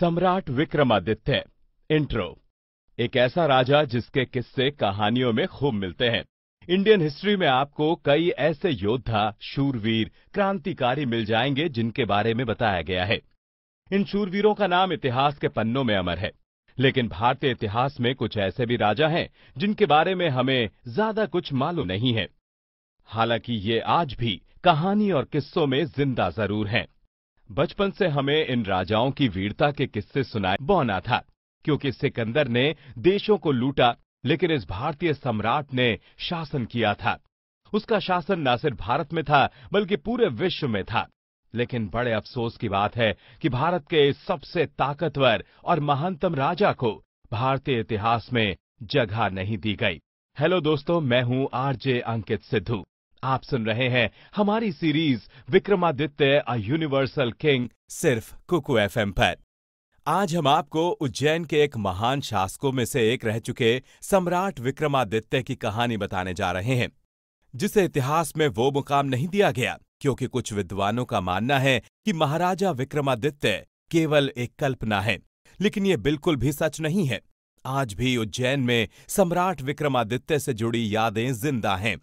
सम्राट विक्रमादित्य इंट्रो एक ऐसा राजा जिसके किस्से कहानियों में खूब मिलते हैं इंडियन हिस्ट्री में आपको कई ऐसे योद्धा शूरवीर क्रांतिकारी मिल जाएंगे जिनके बारे में बताया गया है इन शूरवीरों का नाम इतिहास के पन्नों में अमर है लेकिन भारतीय इतिहास में कुछ ऐसे भी राजा हैं जिनके बारे में हमें ज्यादा कुछ मालूम नहीं है हालांकि ये आज भी कहानी और किस्सों में जिंदा जरूर हैं बचपन से हमें इन राजाओं की वीरता के किस्से सुनाए बौना था क्योंकि सिकंदर ने देशों को लूटा लेकिन इस भारतीय सम्राट ने शासन किया था उसका शासन न सिर्फ भारत में था बल्कि पूरे विश्व में था लेकिन बड़े अफसोस की बात है कि भारत के इस सबसे ताकतवर और महानतम राजा को भारतीय इतिहास में जगह नहीं दी गई हेलो दोस्तों मैं हूं आरजे अंकित सिद्धू आप सुन रहे हैं हमारी series Vikramaditya a universal king सिर्फ कुकू एफ पर आज हम आपको उज्जैन के एक महान शासकों में से एक रह चुके सम्राट विक्रमादित्य की कहानी बताने जा रहे हैं जिसे इतिहास में वो मुकाम नहीं दिया गया क्योंकि कुछ विद्वानों का मानना है कि महाराजा विक्रमादित्य केवल एक कल्पना है लेकिन ये बिल्कुल भी सच नहीं है आज भी उज्जैन में सम्राट विक्रमादित्य से जुड़ी यादें जिंदा हैं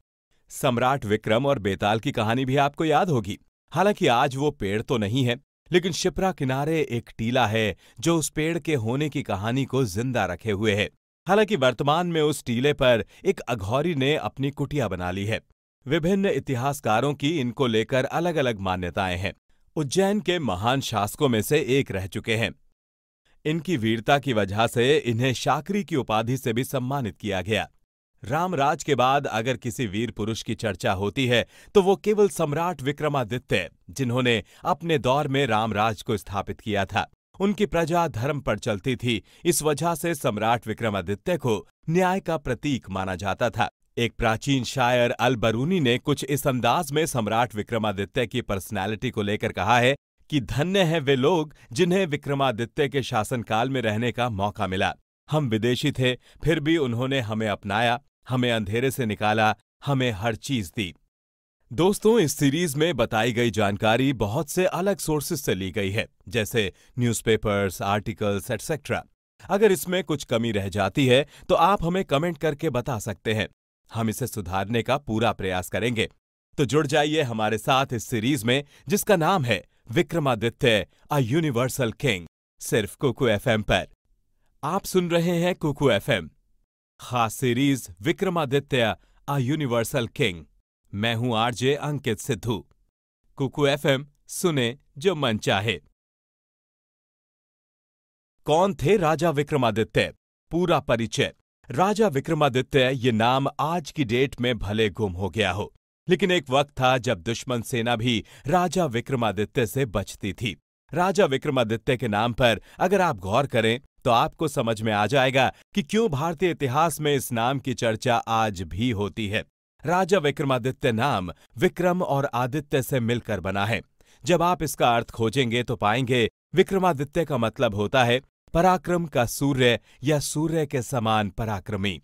सम्राट विक्रम और बेताल की कहानी भी आपको याद होगी हालांकि आज वो पेड़ तो नहीं है लेकिन शिप्रा किनारे एक टीला है जो उस पेड़ के होने की कहानी को जिंदा रखे हुए है हालांकि वर्तमान में उस टीले पर एक अघौरी ने अपनी कुटिया बना ली है विभिन्न इतिहासकारों की इनको लेकर अलग अलग मान्यताएं हैं उज्जैन के महान शासकों में से एक रह चुके हैं इनकी वीरता की वजह से इन्हें शाकरी की उपाधि से भी सम्मानित किया गया रामराज के बाद अगर किसी वीर पुरुष की चर्चा होती है तो वो केवल सम्राट विक्रमादित्य जिन्होंने अपने दौर में रामराज को स्थापित किया था उनकी प्रजा धर्म पर चलती थी इस वजह से सम्राट विक्रमादित्य को न्याय का प्रतीक माना जाता था एक प्राचीन शायर अल बरूनी ने कुछ इस अंदाज में सम्राट विक्रमादित्य की पर्सनैलिटी को लेकर कहा है कि धन्य हैं वे लोग जिन्हें विक्रमादित्य के शासनकाल में रहने का मौका मिला हम विदेशी थे फिर भी उन्होंने हमें अपनाया हमें अंधेरे से निकाला हमें हर चीज दी दोस्तों इस सीरीज में बताई गई जानकारी बहुत से अलग सोर्सेस से ली गई है जैसे न्यूज़पेपर्स, आर्टिकल्स एटसेट्रा अगर इसमें कुछ कमी रह जाती है तो आप हमें कमेंट करके बता सकते हैं हम इसे सुधारने का पूरा प्रयास करेंगे तो जुड़ जाइए हमारे साथ इस सीरीज में जिसका नाम है विक्रमादित्य अ यूनिवर्सल किंग सिर्फ कुकू एफएम पर आप सुन रहे हैं कुकू एफएम खास series Vikramaditya a universal king मैं हूं आरजे अंकित सिद्धू कुकू एफएम सुने जो मन चाहे कौन थे राजा विक्रमादित्य पूरा परिचय राजा विक्रमादित्य ये नाम आज की डेट में भले गुम हो गया हो लेकिन एक वक्त था जब दुश्मन सेना भी राजा विक्रमादित्य से बचती थी राजा विक्रमादित्य के नाम पर अगर आप गौर करें तो आपको समझ में आ जाएगा कि क्यों भारतीय इतिहास में इस नाम की चर्चा आज भी होती है राजा विक्रमादित्य नाम विक्रम और आदित्य से मिलकर बना है जब आप इसका अर्थ खोजेंगे तो पाएंगे विक्रमादित्य का मतलब होता है पराक्रम का सूर्य या सूर्य के समान पराक्रमी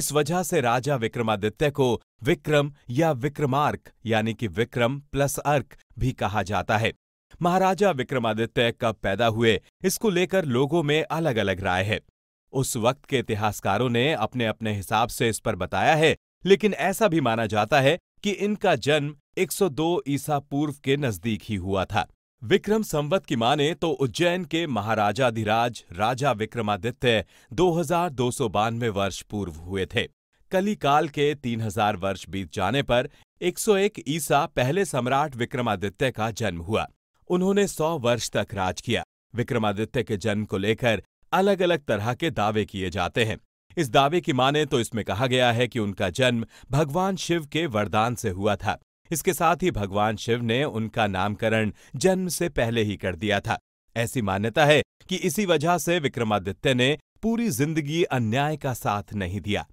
इस वजह से राजा विक्रमादित्य को विक्रम या विक्रमार्क यानी कि विक्रम प्लस अर्क भी कहा जाता है महाराजा विक्रमादित्य कब पैदा हुए इसको लेकर लोगों में अलग अलग राय है उस वक्त के इतिहासकारों ने अपने अपने हिसाब से इस पर बताया है लेकिन ऐसा भी माना जाता है कि इनका जन्म 102 ईसा पूर्व के नजदीक ही हुआ था विक्रम संवत की माने तो उज्जैन के महाराजाधिराज राजा विक्रमादित्य दो हजार दो सौ बानवे वर्ष पूर्व हुए थे कली काल के 3000 वर्ष बीत जाने पर 101 ईसा पहले सम्राट विक्रमादित्य का जन्म हुआ उन्होंने सौ वर्ष तक राज किया विक्रमादित्य के जन्म को लेकर अलग अलग तरह के दावे किए जाते हैं इस दावे की माने तो इसमें कहा गया है कि उनका जन्म भगवान शिव के वरदान से हुआ था इसके साथ ही भगवान शिव ने उनका नामकरण जन्म से पहले ही कर दिया था ऐसी मान्यता है कि इसी वजह से विक्रमादित्य ने पूरी जिंदगी अन्याय का साथ नहीं दिया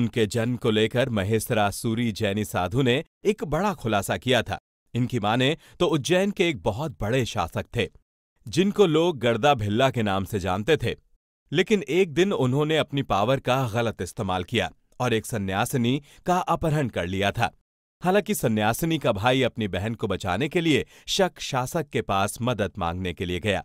उनके जन्म को लेकर महेश्वरा सूरी जैनी साधु ने एक बड़ा खुलासा किया था इनकी माने तो उज्जैन के एक बहुत बड़े शासक थे जिनको लोग गर्दा भिल्ला के नाम से जानते थे लेकिन एक दिन उन्होंने अपनी पावर का गलत इस्तेमाल किया और एक सन्यासिनी का अपहरण कर लिया था हालांकि सन्यासिनी का भाई अपनी बहन को बचाने के लिए शक शासक के पास मदद मांगने के लिए गया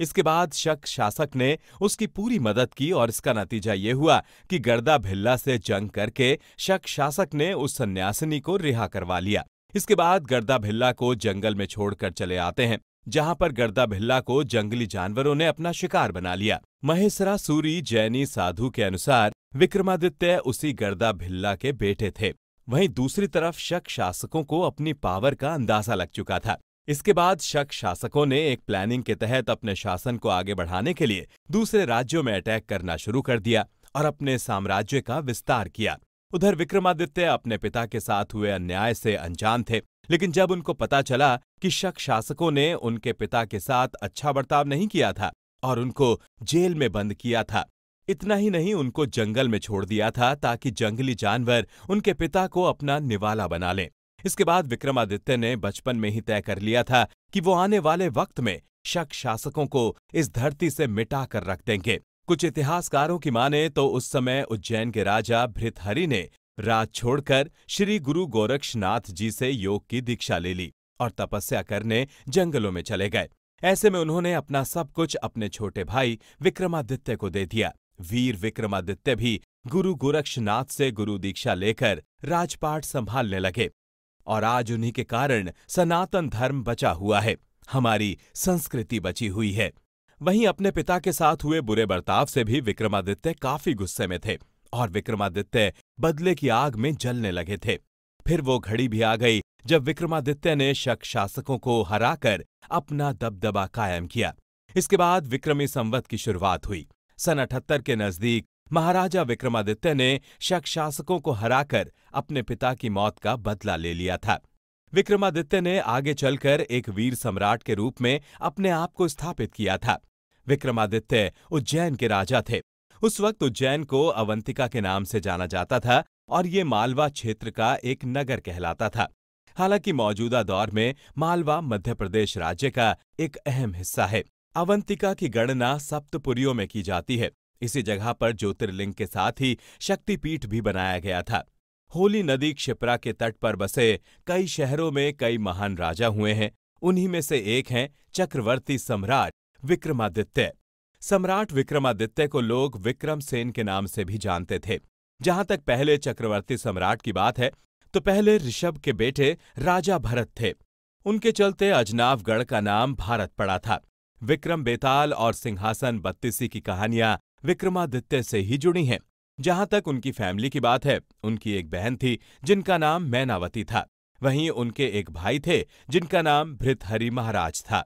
इसके बाद शक शासक ने उसकी पूरी मदद की और इसका नतीजा ये हुआ कि गर्दा भिल्ला से जंग करके शक शासक ने उस सन्यासिनी को रिहा करवा लिया इसके बाद गर्दा भिल्ला को जंगल में छोड़कर चले आते हैं जहां पर गर्दा भिल्ला को जंगली जानवरों ने अपना शिकार बना लिया महेशरा सूरी जैनी साधु के अनुसार विक्रमादित्य उसी गर्दा भिल्ला के बेटे थे वहीं दूसरी तरफ शक शासकों को अपनी पावर का अंदाजा लग चुका था इसके बाद शक शासकों ने एक प्लानिंग के तहत अपने शासन को आगे बढ़ाने के लिए दूसरे राज्यों में अटैक करना शुरू कर दिया और अपने साम्राज्य का विस्तार किया उधर विक्रमादित्य अपने पिता के साथ हुए अन्याय से अनजान थे लेकिन जब उनको पता चला कि शक शासकों ने उनके पिता के साथ अच्छा बर्ताव नहीं किया था और उनको जेल में बंद किया था इतना ही नहीं उनको जंगल में छोड़ दिया था ताकि जंगली जानवर उनके पिता को अपना निवाला बना लें इसके बाद विक्रमादित्य ने बचपन में ही तय कर लिया था कि वो आने वाले वक्त में शक शासकों को इस धरती से मिटा कर रख देंगे कुछ इतिहासकारों की माने तो उस समय उज्जैन के राजा भृतहरि ने राज छोड़कर श्री गुरु गोरक्षनाथ जी से योग की दीक्षा ले ली और तपस्या करने जंगलों में चले गए ऐसे में उन्होंने अपना सब कुछ अपने छोटे भाई विक्रमादित्य को दे दिया वीर विक्रमादित्य भी गुरु गोरक्षनाथ से गुरु दीक्षा लेकर राजपाट संभालने लगे और आज उन्हीं के कारण सनातन धर्म बचा हुआ है हमारी संस्कृति बची हुई है वहीं अपने पिता के साथ हुए बुरे बर्ताव से भी विक्रमादित्य काफी गुस्से में थे और विक्रमादित्य बदले की आग में जलने लगे थे फिर वो घड़ी भी आ गई जब विक्रमादित्य ने शक शासकों को हराकर अपना दबदबा कायम किया इसके बाद विक्रमी संवत की शुरुआत हुई सन अठहत्तर के नजदीक महाराजा विक्रमादित्य ने शक शासकों को हराकर अपने पिता की मौत का बदला ले लिया था विक्रमादित्य ने आगे चलकर एक वीर सम्राट के रूप में अपने आप को स्थापित किया था विक्रमादित्य उज्जैन के राजा थे उस वक्त उज्जैन को अवंतिका के नाम से जाना जाता था और ये मालवा क्षेत्र का एक नगर कहलाता था हालांकि मौजूदा दौर में मालवा मध्य प्रदेश राज्य का एक अहम हिस्सा है अवंतिका की गणना सप्तपुरियों में की जाती है इसी जगह पर ज्योतिर्लिंग के साथ ही शक्तिपीठ भी बनाया गया था होली नदी क्षिप्रा के तट पर बसे कई शहरों में कई महान राजा हुए हैं उन्हीं में से एक हैं चक्रवर्ती सम्राट विक्रमादित्य सम्राट विक्रमादित्य को लोग विक्रम सेन के नाम से भी जानते थे जहां तक पहले चक्रवर्ती सम्राट की बात है तो पहले ऋषभ के बेटे राजा भरत थे उनके चलते अजनावगढ़ का नाम भारत पड़ा था विक्रम बेताल और सिंहासन बत्तीसी की कहानियां विक्रमादित्य से ही जुड़ी हैं जहां तक उनकी फैमिली की बात है उनकी एक बहन थी जिनका नाम मैनावती था वहीं उनके एक भाई थे जिनका नाम भृतहरि महाराज था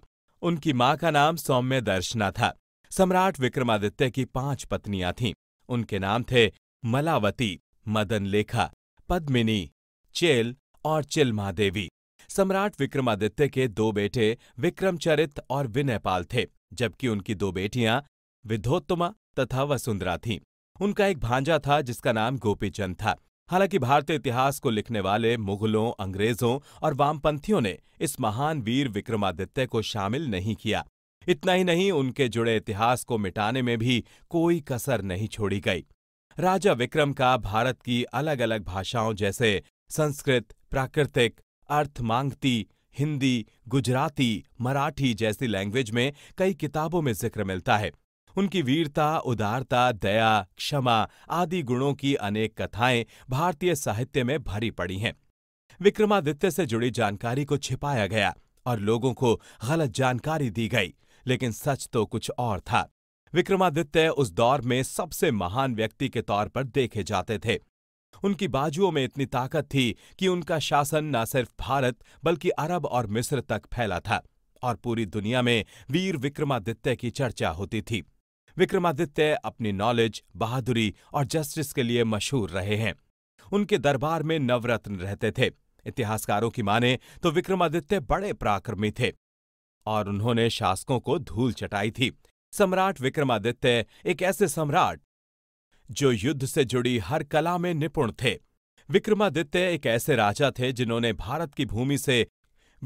उनकी माँ का नाम सौम्य दर्शना था सम्राट विक्रमादित्य की पांच पत्नियां थीं उनके नाम थे मलावती मदन लेखा पद्मिनी चेल और देवी सम्राट विक्रमादित्य के दो बेटे विक्रमचरित और विनयपाल थे जबकि उनकी दो बेटियां विधोत्तमा तथा वसुंधरा थीं उनका एक भांजा था जिसका नाम गोपी चंद था हालांकि भारतीय इतिहास को लिखने वाले मुगलों अंग्रेजों और वामपंथियों ने इस महान वीर विक्रमादित्य को शामिल नहीं किया इतना ही नहीं उनके जुड़े इतिहास को मिटाने में भी कोई कसर नहीं छोड़ी गई राजा विक्रम का भारत की अलग अलग भाषाओं जैसे संस्कृत प्राकृतिक अर्थमांगती हिंदी गुजराती मराठी जैसी लैंग्वेज में कई किताबों में जिक्र मिलता है उनकी वीरता उदारता दया क्षमा आदि गुणों की अनेक कथाएं भारतीय साहित्य में भरी पड़ी हैं विक्रमादित्य से जुड़ी जानकारी को छिपाया गया और लोगों को गलत जानकारी दी गई लेकिन सच तो कुछ और था विक्रमादित्य उस दौर में सबसे महान व्यक्ति के तौर पर देखे जाते थे उनकी बाजुओं में इतनी ताकत थी कि उनका शासन न सिर्फ भारत बल्कि अरब और मिस्र तक फैला था और पूरी दुनिया में वीर विक्रमादित्य की चर्चा होती थी विक्रमादित्य अपनी नॉलेज बहादुरी और जस्टिस के लिए मशहूर रहे हैं उनके दरबार में नवरत्न रहते थे इतिहासकारों की माने तो विक्रमादित्य बड़े पराक्रमी थे और उन्होंने शासकों को धूल चटाई थी सम्राट विक्रमादित्य एक ऐसे सम्राट जो युद्ध से जुड़ी हर कला में निपुण थे विक्रमादित्य एक ऐसे राजा थे जिन्होंने भारत की भूमि से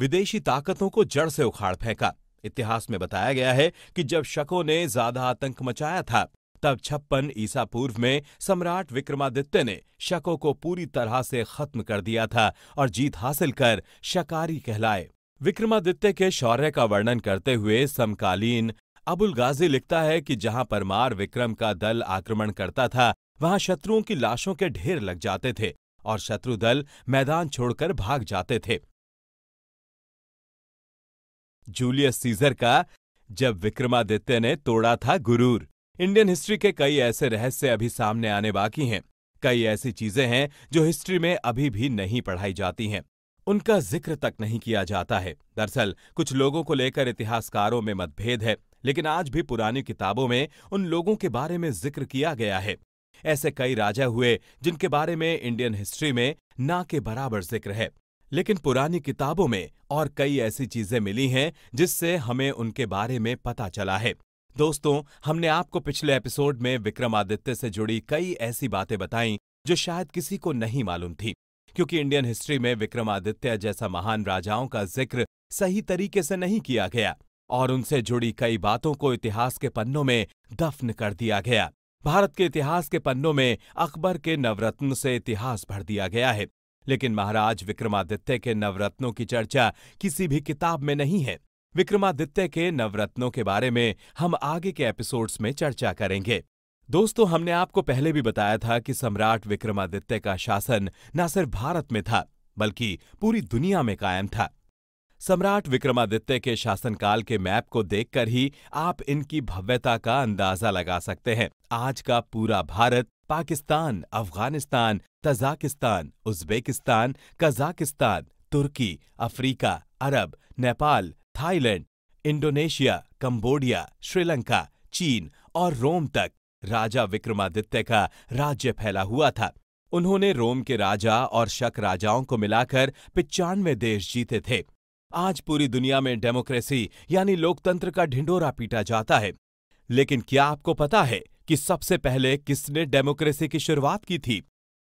विदेशी ताकतों को जड़ से उखाड़ फेंका इतिहास में बताया गया है कि जब शकों ने ज्यादा आतंक मचाया था तब छप्पन ईसा पूर्व में सम्राट विक्रमादित्य ने शकों को पूरी तरह से खत्म कर दिया था और जीत हासिल कर शकारी कहलाए विक्रमादित्य के शौर्य का वर्णन करते हुए समकालीन अबुल गाजी लिखता है कि जहां परमार विक्रम का दल आक्रमण करता था वहां शत्रुओं की लाशों के ढेर लग जाते थे और शत्रु दल मैदान छोड़कर भाग जाते थे जूलियस सीजर का जब विक्रमादित्य ने तोड़ा था गुरूर इंडियन हिस्ट्री के कई ऐसे रहस्य अभी सामने आने बाकी हैं कई ऐसी चीजें हैं जो हिस्ट्री में अभी भी नहीं पढ़ाई जाती हैं उनका जिक्र तक नहीं किया जाता है दरअसल कुछ लोगों को लेकर इतिहासकारों में मतभेद है लेकिन आज भी पुरानी किताबों में उन लोगों के बारे में जिक्र किया गया है ऐसे कई राजा हुए जिनके बारे में इंडियन हिस्ट्री में ना के बराबर जिक्र है लेकिन पुरानी किताबों में और कई ऐसी चीजें मिली हैं जिससे हमें उनके बारे में पता चला है दोस्तों हमने आपको पिछले एपिसोड में विक्रमादित्य से जुड़ी कई ऐसी बातें बताईं जो शायद किसी को नहीं मालूम थी क्योंकि इंडियन हिस्ट्री में विक्रमादित्य जैसा महान राजाओं का जिक्र सही तरीके से नहीं किया गया और उनसे जुड़ी कई बातों को इतिहास के पन्नों में दफ्न कर दिया गया भारत के इतिहास के पन्नों में अकबर के नवरत्न से इतिहास भर दिया गया है लेकिन महाराज विक्रमादित्य के नवरत्नों की चर्चा किसी भी किताब में नहीं है विक्रमादित्य के नवरत्नों के बारे में हम आगे के एपिसोड्स में चर्चा करेंगे दोस्तों हमने आपको पहले भी बताया था कि सम्राट विक्रमादित्य का शासन न सिर्फ भारत में था बल्कि पूरी दुनिया में कायम था सम्राट विक्रमादित्य के शासनकाल के मैप को देखकर ही आप इनकी भव्यता का अंदाजा लगा सकते हैं आज का पूरा Bharat Pakistan Afghanistan Tajikistan Uzbekistan Kazakhstan तुर्की Africa Arab Nepal Thailand Indonesia Cambodia Sri Lanka चीन और रोम तक राजा विक्रमादित्य का राज्य फैला हुआ था उन्होंने रोम के राजा और शक राजाओं को मिलाकर पिचानवे देश जीते थे आज पूरी दुनिया में डेमोक्रेसी यानी लोकतंत्र का ढिंडोरा पीटा जाता है लेकिन क्या आपको पता है कि सबसे पहले किसने डेमोक्रेसी की शुरुआत की थी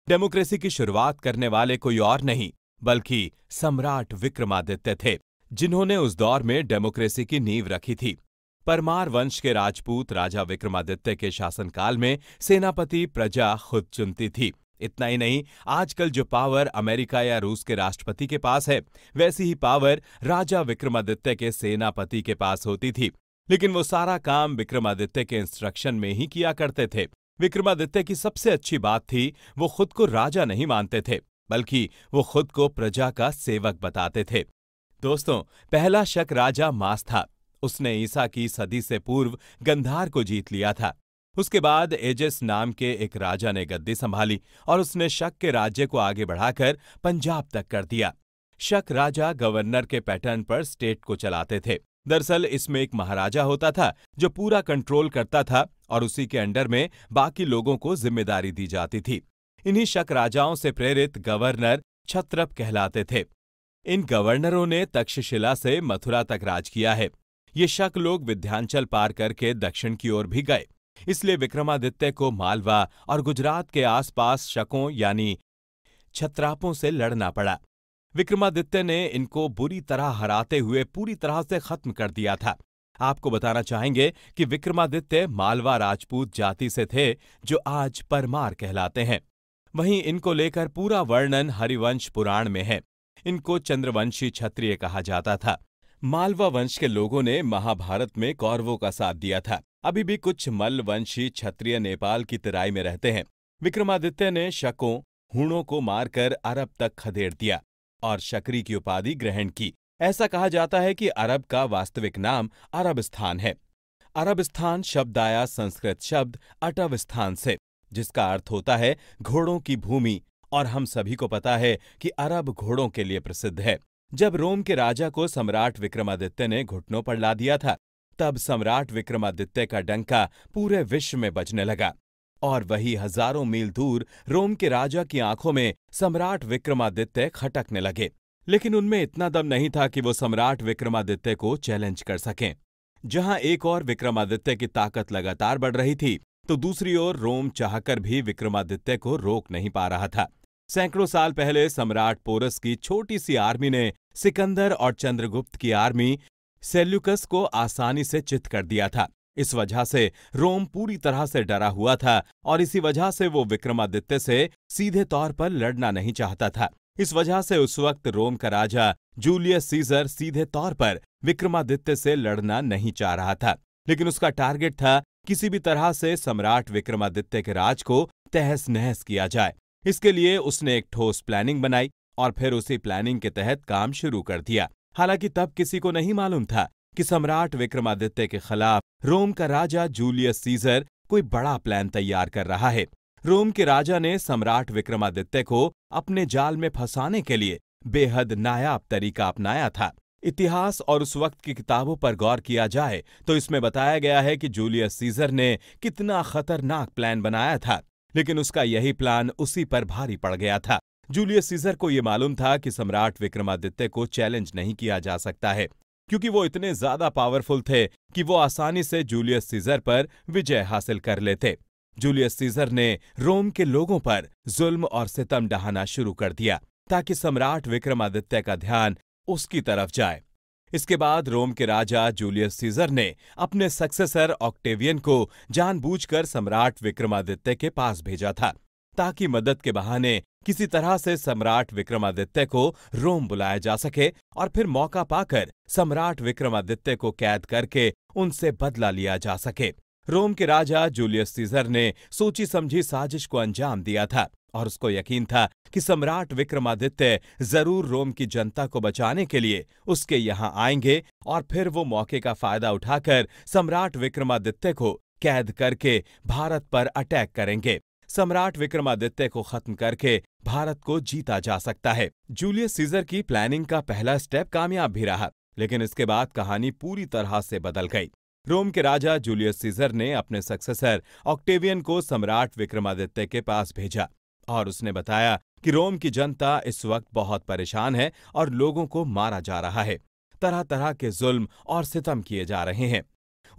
डेमोक्रेसी की शुरुआत करने वाले कोई और नहीं बल्कि सम्राट विक्रमादित्य थे जिन्होंने उस दौर में डेमोक्रेसी की नींव रखी थी परमार वंश के राजपूत राजा विक्रमादित्य के शासनकाल में सेनापति प्रजा खुद चुनती थी इतना ही नहीं आजकल जो पावर अमेरिका या रूस के राष्ट्रपति के पास है वैसी ही पावर राजा विक्रमादित्य के सेनापति के पास होती थी लेकिन वो सारा काम विक्रमादित्य के इंस्ट्रक्शन में ही किया करते थे विक्रमादित्य की सबसे अच्छी बात थी वो खुद को राजा नहीं मानते थे बल्कि वो खुद को प्रजा का सेवक बताते थे दोस्तों पहला शक राजा मास था उसने ईसा की सदी से पूर्व गंधार को जीत लिया था उसके बाद एजेस नाम के एक राजा ने गद्दी संभाली और उसने शक के राज्य को आगे बढ़ाकर पंजाब तक कर दिया शक राजा गवर्नर के पैटर्न पर स्टेट को चलाते थे दरअसल इसमें एक महाराजा होता था जो पूरा कंट्रोल करता था और उसी के अंडर में बाकी लोगों को जिम्मेदारी दी जाती थी इन्हीं शक राजाओं से प्रेरित गवर्नर छत्रप कहलाते थे इन गवर्नरों ने तक्षशिला से मथुरा तक राज किया है ये शक लोग विध्यांचल पार करके दक्षिण की ओर भी गए इसलिए विक्रमादित्य को मालवा और गुजरात के आसपास शकों यानी छत्रापों से लड़ना पड़ा विक्रमादित्य ने इनको बुरी तरह हराते हुए पूरी तरह से खत्म कर दिया था आपको बताना चाहेंगे कि विक्रमादित्य मालवा राजपूत जाति से थे जो आज परमार कहलाते हैं वहीं इनको लेकर पूरा वर्णन हरिवंश पुराण में है इनको चंद्रवंशी क्षत्रिय कहा जाता था मालवा वंश के लोगों ने महाभारत में कौरवों का साथ दिया था अभी भी कुछ मल्लवंशी क्षत्रिय नेपाल की तराई में रहते हैं विक्रमादित्य ने शकों हुणों को मारकर अरब तक खदेड़ दिया और शकरी की उपाधि ग्रहण की ऐसा कहा जाता है कि अरब का वास्तविक नाम अरबस्थान है अरबस्थान शब्द आया संस्कृत शब्द अटवस्थान से जिसका अर्थ होता है घोड़ों की भूमि और हम सभी को पता है कि अरब घोड़ों के लिए प्रसिद्ध है जब रोम के राजा को सम्राट विक्रमादित्य ने घुटनों पर ला दिया था तब सम्राट विक्रमादित्य का डंका पूरे विश्व में बजने लगा और वही हजारों मील दूर रोम के राजा की आंखों में सम्राट विक्रमादित्य खटकने लगे लेकिन उनमें इतना दम नहीं था कि वो सम्राट विक्रमादित्य को चैलेंज कर सकें जहां एक और विक्रमादित्य की ताकत लगातार बढ़ रही थी तो दूसरी ओर रोम चाहकर भी विक्रमादित्य को रोक नहीं पा रहा था सैकड़ों साल पहले सम्राट पोरस की छोटी सी आर्मी ने सिकंदर और चंद्रगुप्त की आर्मी सेल्युकस को आसानी से चित कर दिया था इस वजह से रोम पूरी तरह से डरा हुआ था और इसी वजह से वो विक्रमादित्य से सीधे तौर पर लड़ना नहीं चाहता था इस वजह से उस वक्त रोम का राजा जूलियस सीजर सीधे तौर पर विक्रमादित्य से लड़ना नहीं चाह रहा था लेकिन उसका टारगेट था किसी भी तरह से सम्राट विक्रमादित्य के राज को तहस नहस किया जाए इसके लिए उसने एक ठोस प्लानिंग बनाई और फिर उसी प्लानिंग के तहत काम शुरू कर दिया हालांकि तब किसी को नहीं मालूम था कि सम्राट विक्रमादित्य के खिलाफ रोम का राजा जूलियस सीजर कोई बड़ा प्लान तैयार कर रहा है रोम के राजा ने सम्राट विक्रमादित्य को अपने जाल में फंसाने के लिए बेहद नायाब तरीका अपनाया था इतिहास और उस वक्त की किताबों पर गौर किया जाए तो इसमें बताया गया है कि जूलियस सीजर ने कितना खतरनाक प्लान बनाया था लेकिन उसका यही प्लान उसी पर भारी पड़ गया था जूलियस सीजर को यह मालूम था कि सम्राट विक्रमादित्य को चैलेंज नहीं किया जा सकता है क्योंकि वो इतने ज्यादा पावरफुल थे कि वो आसानी से जूलियस सीजर पर विजय हासिल कर लेते जूलियस सीजर ने रोम के लोगों पर जुल्म और सितम डहाना शुरू कर दिया ताकि सम्राट विक्रमादित्य का ध्यान उसकी तरफ जाए इसके बाद रोम के राजा जूलियस सीजर ने अपने सक्सेसर ऑक्टेवियन को जानबूझकर सम्राट विक्रमादित्य के पास भेजा था ताकि मदद के बहाने किसी तरह से सम्राट विक्रमादित्य को रोम बुलाया जा सके और फिर मौका पाकर सम्राट विक्रमादित्य को कैद करके उनसे बदला लिया जा सके रोम के राजा जूलियस सीजर ने सोची समझी साजिश को अंजाम दिया था और उसको यकीन था कि सम्राट विक्रमादित्य जरूर रोम की जनता को बचाने के लिए उसके यहाँ आएंगे और फिर वो मौके का फायदा उठाकर सम्राट विक्रमादित्य को कैद करके भारत पर अटैक करेंगे सम्राट विक्रमादित्य को खत्म करके भारत को जीता जा सकता है जूलियस सीजर की प्लानिंग का पहला स्टेप कामयाब भी रहा लेकिन इसके बाद कहानी पूरी तरह से बदल गई रोम के राजा जूलियस सीजर ने अपने सक्सेसर ऑक्टेवियन को सम्राट विक्रमादित्य के पास भेजा और उसने बताया कि रोम की जनता इस वक्त बहुत परेशान है और लोगों को मारा जा रहा है तरह तरह के जुल्म और सितम किए जा रहे हैं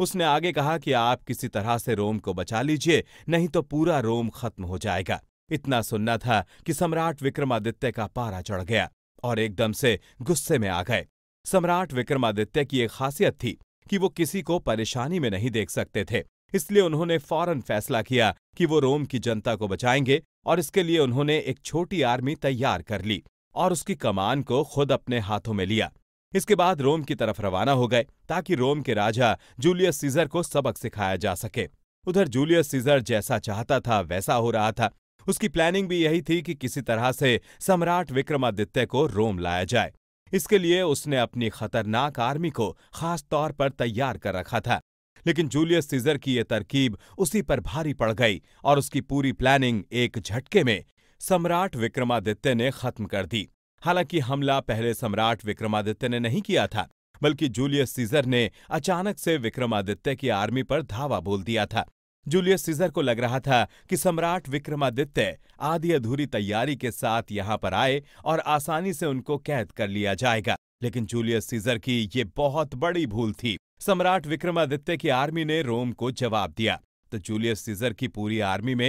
उसने आगे कहा कि आप किसी तरह से रोम को बचा लीजिए नहीं तो पूरा रोम खत्म हो जाएगा इतना सुनना था कि सम्राट विक्रमादित्य का पारा चढ़ गया और एकदम से गुस्से में आ गए सम्राट विक्रमादित्य की एक खासियत थी कि वो किसी को परेशानी में नहीं देख सकते थे इसलिए उन्होंने फौरन फैसला किया कि वो रोम की जनता को बचाएंगे और इसके लिए उन्होंने एक छोटी आर्मी तैयार कर ली और उसकी कमान को खुद अपने हाथों में लिया इसके बाद रोम की तरफ रवाना हो गए ताकि रोम के राजा जूलियस सीजर को सबक सिखाया जा सके उधर जूलियस सीजर जैसा चाहता था वैसा हो रहा था उसकी प्लानिंग भी यही थी कि किसी तरह से सम्राट विक्रमादित्य को रोम लाया जाए इसके लिए उसने अपनी खतरनाक आर्मी को खास तौर पर तैयार कर रखा था लेकिन जूलियस सीजर की यह तरकीब उसी पर भारी पड़ गई और उसकी पूरी प्लानिंग एक झटके में सम्राट विक्रमादित्य ने खत्म कर दी हालांकि हमला पहले सम्राट विक्रमादित्य ने नहीं किया था बल्कि जूलियस सीजर ने अचानक से विक्रमादित्य की आर्मी पर धावा बोल दिया था जूलियस सीजर को लग रहा था कि सम्राट विक्रमादित्य आधी अधूरी तैयारी के साथ यहां पर आए और आसानी से उनको कैद कर लिया जाएगा लेकिन जूलियस सीजर की ये बहुत बड़ी भूल थी सम्राट विक्रमादित्य की आर्मी ने रोम को जवाब दिया तो जूलियस सीजर की पूरी आर्मी में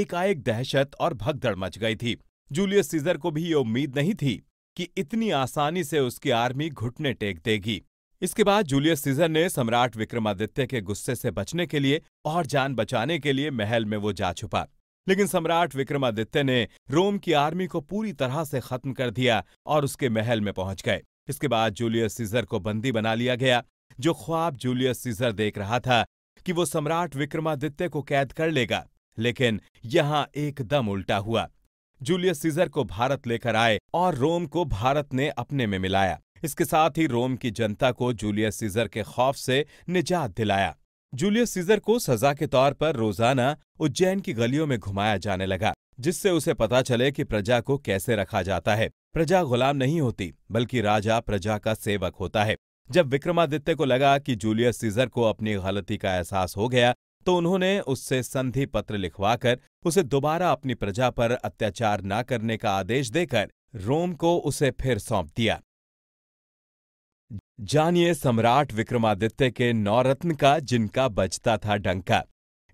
एकाएक दहशत और भगदड़ मच गई थी जूलियस सीजर को भी ये उम्मीद नहीं थी कि इतनी आसानी से उसकी आर्मी घुटने टेक देगी इसके बाद जूलियस सीजर ने सम्राट विक्रमादित्य के गुस्से से बचने के लिए और जान बचाने के लिए महल में वो जा छुपा लेकिन सम्राट विक्रमादित्य ने रोम की आर्मी को पूरी तरह से खत्म कर दिया और उसके महल में पहुंच गए इसके बाद जूलियस सीजर को बंदी बना लिया गया जो ख्वाब जूलियस सीजर देख रहा था कि वो सम्राट विक्रमादित्य को कैद कर लेगा लेकिन यहाँ एकदम उल्टा हुआ जूलियस सीजर को भारत लेकर आए और रोम को भारत ने अपने में मिलाया इसके साथ ही रोम की जनता को जूलियस सीजर के खौफ से निजात दिलाया जूलियस सीजर को सजा के तौर पर रोजाना उज्जैन की गलियों में घुमाया जाने लगा जिससे उसे पता चले कि प्रजा को कैसे रखा जाता है प्रजा गुलाम नहीं होती बल्कि राजा प्रजा का सेवक होता है जब विक्रमादित्य को लगा कि जूलियस सीजर को अपनी गलती का एहसास हो गया तो उन्होंने उससे संधि पत्र लिखवाकर उसे दोबारा अपनी प्रजा पर अत्याचार न करने का आदेश देकर रोम को उसे फिर सौंप दिया जानिए सम्राट विक्रमादित्य के नौरत्न का जिनका बजता था डंका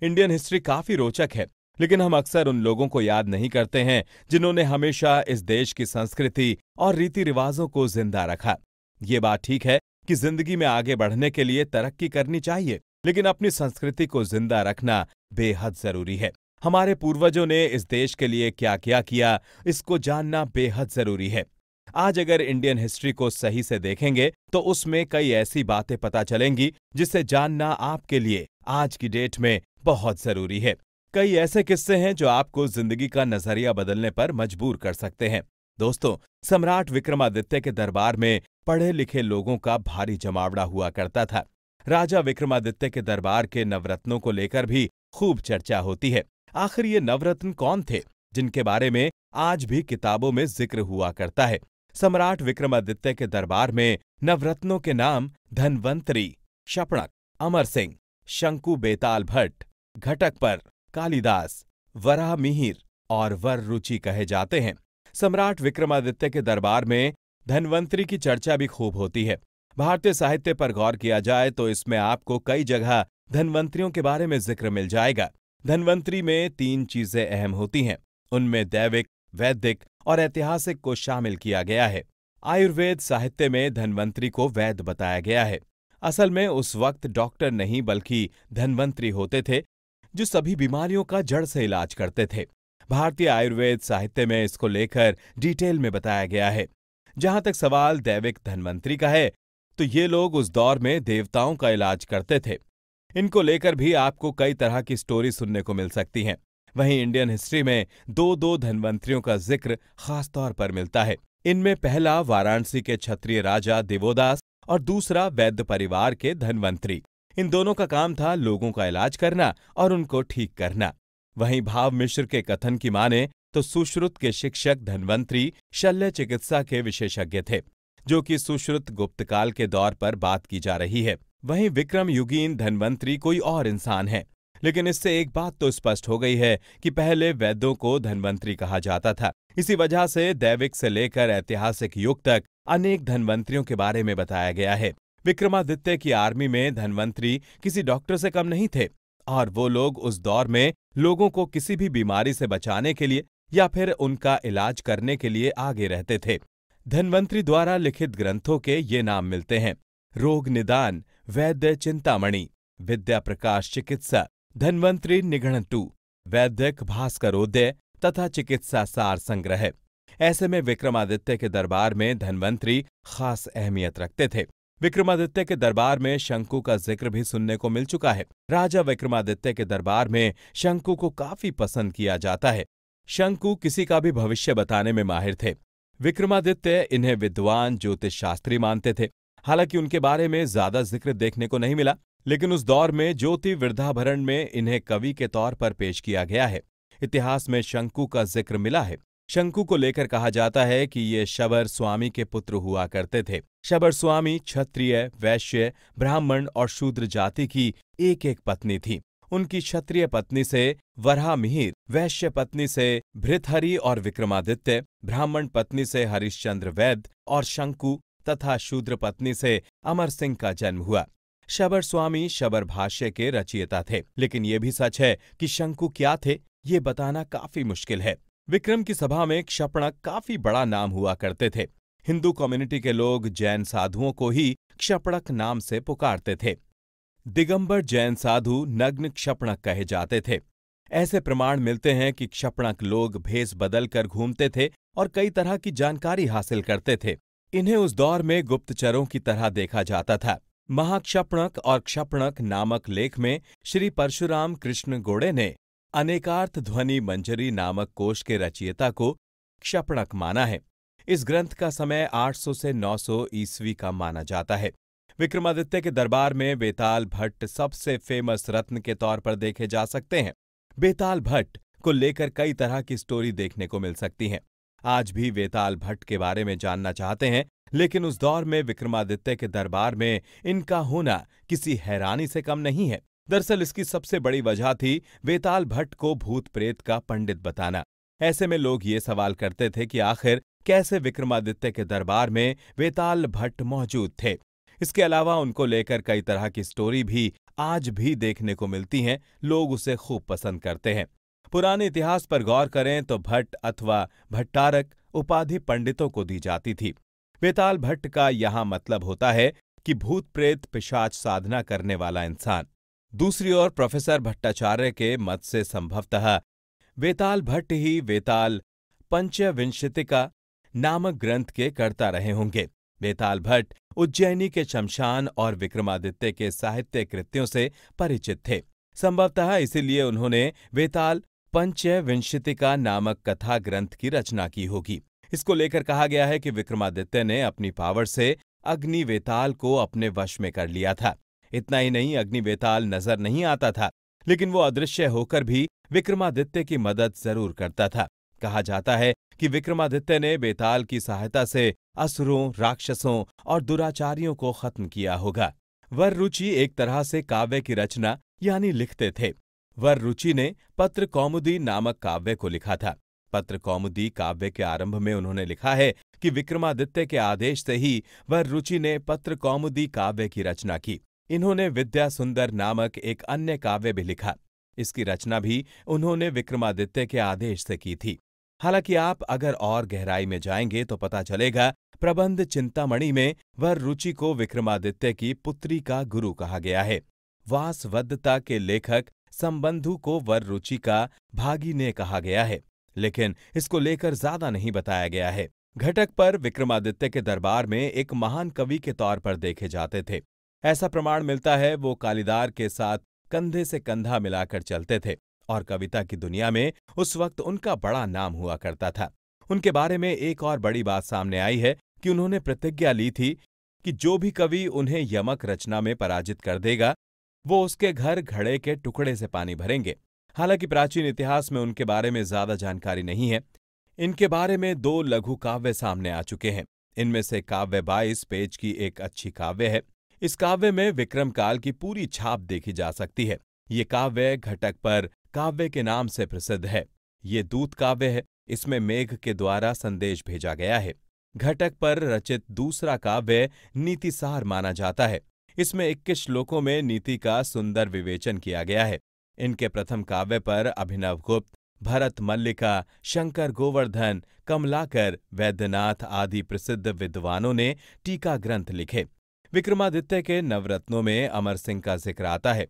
इंडियन हिस्ट्री काफी रोचक है लेकिन हम अक्सर उन लोगों को याद नहीं करते हैं जिन्होंने हमेशा इस देश की संस्कृति और रीति रिवाजों को जिंदा रखा ये बात ठीक है कि जिंदगी में आगे बढ़ने के लिए तरक्की करनी चाहिए लेकिन अपनी संस्कृति को जिंदा रखना बेहद जरूरी है हमारे पूर्वजों ने इस देश के लिए क्या क्या किया इसको जानना बेहद जरूरी है आज अगर इंडियन हिस्ट्री को सही से देखेंगे तो उसमें कई ऐसी बातें पता चलेंगी जिसे जानना आपके लिए आज की डेट में बहुत जरूरी है कई ऐसे किस्से हैं जो आपको जिंदगी का नजरिया बदलने पर मजबूर कर सकते हैं दोस्तों सम्राट विक्रमादित्य के दरबार में पढ़े लिखे लोगों का भारी जमावड़ा हुआ करता था राजा विक्रमादित्य के दरबार के नवरत्नों को लेकर भी खूब चर्चा होती है आखिर ये नवरत्न कौन थे जिनके बारे में आज भी किताबों में जिक्र हुआ करता है सम्राट विक्रमादित्य के दरबार में नवरत्नों के नाम धनवंतरी शपणक अमर सिंह शंकु बेताल भट्ट घटक पर कालिदास वराह मिहिर और वर रुचि कहे जाते हैं सम्राट विक्रमादित्य के दरबार में धनवंतरी की चर्चा भी खूब होती है भारतीय साहित्य पर गौर किया जाए तो इसमें आपको कई जगह धनवंतरियों के बारे में जिक्र मिल जाएगा धनवंतरी में तीन चीजें अहम होती हैं उनमें दैविक वैदिक और ऐतिहासिक को शामिल किया गया है आयुर्वेद साहित्य में धनवंतरी को वैद बताया गया है असल में उस वक्त डॉक्टर नहीं बल्कि धनवंतरी होते थे जो सभी बीमारियों का जड़ से इलाज करते थे भारतीय आयुर्वेद साहित्य में इसको लेकर डिटेल में बताया गया है जहां तक सवाल दैविक धनवंतरी का है तो ये लोग उस दौर में देवताओं का इलाज करते थे इनको लेकर भी आपको कई तरह की स्टोरी सुनने को मिल सकती हैं वहीं इंडियन हिस्ट्री में दो दो धनवंतरियों का जिक्र खास तौर पर मिलता है इनमें पहला वाराणसी के क्षत्रिय राजा देवोदास और दूसरा वैद्य परिवार के धनवंतरी इन दोनों का काम था लोगों का इलाज करना और उनको ठीक करना वहीं भाव मिश्र के कथन की माने तो सुश्रुत के शिक्षक धनवंतरी शल्य चिकित्सा के विशेषज्ञ थे जो कि सुश्रुत गुप्तकाल के दौर पर बात की जा रही है वहीं विक्रम युगीन धनवंतरी कोई और इंसान है लेकिन इससे एक बात तो स्पष्ट हो गई है कि पहले वैद्यों को धनवंतरी कहा जाता था इसी वजह से दैविक से लेकर ऐतिहासिक युग तक अनेक धनवंतरियों के बारे में बताया गया है विक्रमादित्य की आर्मी में धनवंतरी किसी डॉक्टर से कम नहीं थे और वो लोग उस दौर में लोगों को किसी भी बीमारी से बचाने के लिए या फिर उनका इलाज करने के लिए आगे रहते थे धनवंतरी द्वारा लिखित ग्रंथों के ये नाम मिलते हैं रोग निदान वैद्य चिंतामणि विद्या प्रकाश चिकित्सा धन्वंतरी निगण टू वैद्यक भास्करोदय तथा चिकित्सा सार संग्रह ऐसे में विक्रमादित्य के दरबार में धन्वंतरी खास अहमियत रखते थे विक्रमादित्य के दरबार में शंकु का जिक्र भी सुनने को मिल चुका है राजा विक्रमादित्य के दरबार में शंकु को काफी पसंद किया जाता है शंकु किसी का भी भविष्य बताने में माहिर थे विक्रमादित्य इन्हें विद्वान ज्योतिष शास्त्री मानते थे हालांकि उनके बारे में ज्यादा जिक्र देखने को नहीं मिला लेकिन उस दौर में ज्योति वृद्धाभरण में इन्हें कवि के तौर पर पेश किया गया है इतिहास में शंकु का जिक्र मिला है शंकु को लेकर कहा जाता है कि ये शबर स्वामी के पुत्र हुआ करते थे शबर स्वामी क्षत्रिय वैश्य ब्राह्मण और शूद्र जाति की एक एक पत्नी थी उनकी क्षत्रिय पत्नी से वरहा मिहिर वैश्य पत्नी से भृतहरि और विक्रमादित्य ब्राह्मण पत्नी से हरिश्चंद्र वैद्य और शंकु तथा शूद्र पत्नी से अमर सिंह का जन्म हुआ शबर स्वामी शबर भाष्य के रचयिता थे लेकिन ये भी सच है कि शंकु क्या थे ये बताना काफी मुश्किल है विक्रम की सभा में क्षपणक काफी बड़ा नाम हुआ करते थे हिंदू कम्युनिटी के लोग जैन साधुओं को ही क्षपणक नाम से पुकारते थे दिगंबर जैन साधु नग्न क्षपणक कहे जाते थे ऐसे प्रमाण मिलते हैं कि क्षपणक लोग भेस बदल कर घूमते थे और कई तरह की जानकारी हासिल करते थे इन्हें उस दौर में गुप्तचरों की तरह देखा जाता था महाक्षपणक और क्षपणक नामक लेख में श्री परशुराम कृष्ण गोड़े ने अनेकार्थ ध्वनि मंजरी नामक कोश के रचयिता को क्षपणक माना है इस ग्रंथ का समय 800 से 900 ईस्वी का माना जाता है विक्रमादित्य के दरबार में बेताल भट्ट सबसे फेमस रत्न के तौर पर देखे जा सकते हैं बेताल भट्ट को लेकर कई तरह की स्टोरी देखने को मिल सकती हैं आज भी वेताल भट्ट के बारे में जानना चाहते हैं लेकिन उस दौर में विक्रमादित्य के दरबार में इनका होना किसी हैरानी से कम नहीं है दरअसल इसकी सबसे बड़ी वजह थी वेताल भट्ट को भूत प्रेत का पंडित बताना ऐसे में लोग ये सवाल करते थे कि आखिर कैसे विक्रमादित्य के दरबार में वेताल भट्ट मौजूद थे इसके अलावा उनको लेकर कई तरह की स्टोरी भी आज भी देखने को मिलती हैं लोग उसे खूब पसंद करते हैं पुराने इतिहास पर गौर करें तो भट्ट अथवा भट्टारक उपाधि पंडितों को दी जाती थी बेताल भट्ट का यहां मतलब होता है कि भूत प्रेत पिशाच साधना करने वाला इंसान दूसरी ओर प्रोफेसर भट्टाचार्य के मत से संभवतः वेताल भट्ट ही वेताल पंचविंशतिका नामक ग्रंथ के कर्ता रहे होंगे वेताल भट्ट उज्जैनी के शमशान और विक्रमादित्य के साहित्य कृत्यों से परिचित थे संभवतः इसीलिए उन्होंने वेताल पंचविंशतिका नामक कथा ग्रंथ की रचना की होगी इसको लेकर कहा गया है कि विक्रमादित्य ने अपनी पावर से अग्निवेताल को अपने वश में कर लिया था इतना ही नहीं अग्निवेताल नजर नहीं आता था लेकिन वो अदृश्य होकर भी विक्रमादित्य की मदद जरूर करता था कहा जाता है कि विक्रमादित्य ने बेताल की सहायता से असुरों राक्षसों और दुराचारियों को खत्म किया होगा वर रुचि एक तरह से काव्य की रचना यानी लिखते थे वर रुचि ने पत्र कौमुदी नामक काव्य को लिखा था पत्र कौमुदी काव्य के आरंभ में उन्होंने लिखा है कि विक्रमादित्य के आदेश से ही वह रुचि ने पत्र कौमुदी काव्य की रचना की इन्होंने विद्या सुंदर नामक एक अन्य काव्य भी लिखा इसकी रचना भी उन्होंने विक्रमादित्य के आदेश से की थी हालांकि आप अगर और गहराई में जाएंगे तो पता चलेगा प्रबंध चिंतामणि में वर रुचि को विक्रमादित्य की पुत्री का गुरु कहा गया है वासवद्धता के लेखक संबंधु को वर रुचि का भागी ने कहा गया है लेकिन इसको लेकर ज्यादा नहीं बताया गया है घटक पर विक्रमादित्य के दरबार में एक महान कवि के तौर पर देखे जाते थे ऐसा प्रमाण मिलता है वो कालिदार के साथ कंधे से कंधा मिलाकर चलते थे और कविता की दुनिया में उस वक्त उनका बड़ा नाम हुआ करता था उनके बारे में एक और बड़ी बात सामने आई है कि उन्होंने प्रतिज्ञा ली थी कि जो भी कवि उन्हें यमक रचना में पराजित कर देगा वो उसके घर घड़े के टुकड़े से पानी भरेंगे हालांकि प्राचीन इतिहास में उनके बारे में ज्यादा जानकारी नहीं है इनके बारे में दो लघु काव्य सामने आ चुके हैं इनमें से काव्य बाईस पेज की एक अच्छी काव्य है इस काव्य में विक्रम काल की पूरी छाप देखी जा सकती है ये काव्य घटक पर काव्य के नाम से प्रसिद्ध है ये दूत काव्य है इसमें मेघ के द्वारा संदेश भेजा गया है घटक पर रचित दूसरा काव्य नीतिसार माना जाता है इसमें इक्कीस श्लोकों में नीति का सुंदर विवेचन किया गया है इनके प्रथम काव्य पर अभिनव गुप्त भरत मल्लिका शंकर गोवर्धन कमलाकर वैद्यनाथ आदि प्रसिद्ध विद्वानों ने टीका ग्रंथ लिखे विक्रमादित्य के नवरत्नों में अमर सिंह का जिक्र आता है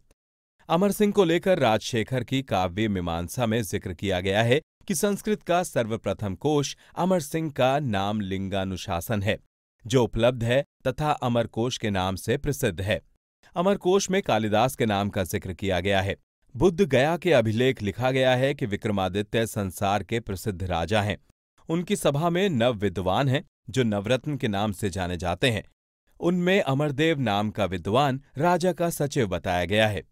अमर सिंह को लेकर राजशेखर की काव्य मीमांसा में जिक्र किया गया है कि संस्कृत का सर्वप्रथम कोश अमर सिंह का नाम लिंगानुशासन है जो उपलब्ध है तथा अमरकोश के नाम से प्रसिद्ध है अमरकोश में कालिदास के नाम का जिक्र किया गया है बुद्ध गया के अभिलेख लिखा गया है कि विक्रमादित्य संसार के प्रसिद्ध राजा हैं उनकी सभा में नव विद्वान हैं जो नवरत्न के नाम से जाने जाते हैं उनमें अमरदेव नाम का विद्वान राजा का सचिव बताया गया है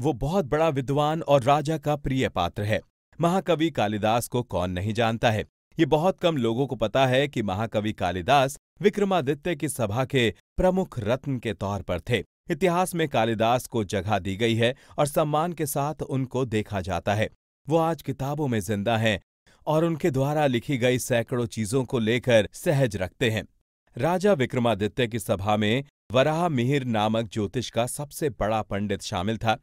वो बहुत बड़ा विद्वान और राजा का प्रिय पात्र है महाकवि कालिदास को कौन नहीं जानता है ये बहुत कम लोगों को पता है कि महाकवि कालिदास विक्रमादित्य की सभा के प्रमुख रत्न के तौर पर थे इतिहास में कालिदास को जगह दी गई है और सम्मान के साथ उनको देखा जाता है वो आज किताबों में जिंदा हैं और उनके द्वारा लिखी गई सैकड़ों चीजों को लेकर सहज रखते हैं राजा विक्रमादित्य की सभा में वराह मिहिर नामक ज्योतिष का सबसे बड़ा पंडित शामिल था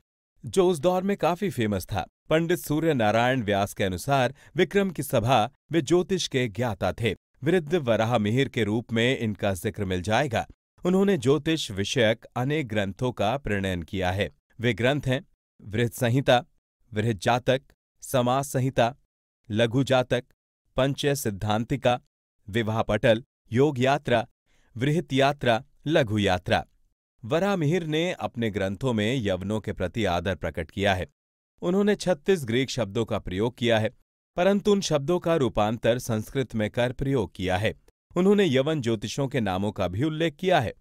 जो उस दौर में काफी फेमस था पंडित सूर्य नारायण व्यास के अनुसार विक्रम की सभा वे ज्योतिष के ज्ञाता थे वृद्ध वराह मिहिर के रूप में इनका जिक्र मिल जाएगा उन्होंने ज्योतिष विषयक अनेक ग्रंथों का प्रणयन किया है वे ग्रंथ हैं वृहद संहिता वृहद जातक समाज संहिता लघु जातक पंच सिद्धांतिका विवाह पटल योग यात्रा वृहत यात्रा लघु यात्रा वरा मिहिर ने अपने ग्रंथों में यवनों के प्रति आदर प्रकट किया है उन्होंने छत्तीस ग्रीक शब्दों का प्रयोग किया है परंतु उन शब्दों का रूपांतर संस्कृत में कर प्रयोग किया है उन्होंने यवन ज्योतिषों के नामों का भी उल्लेख किया है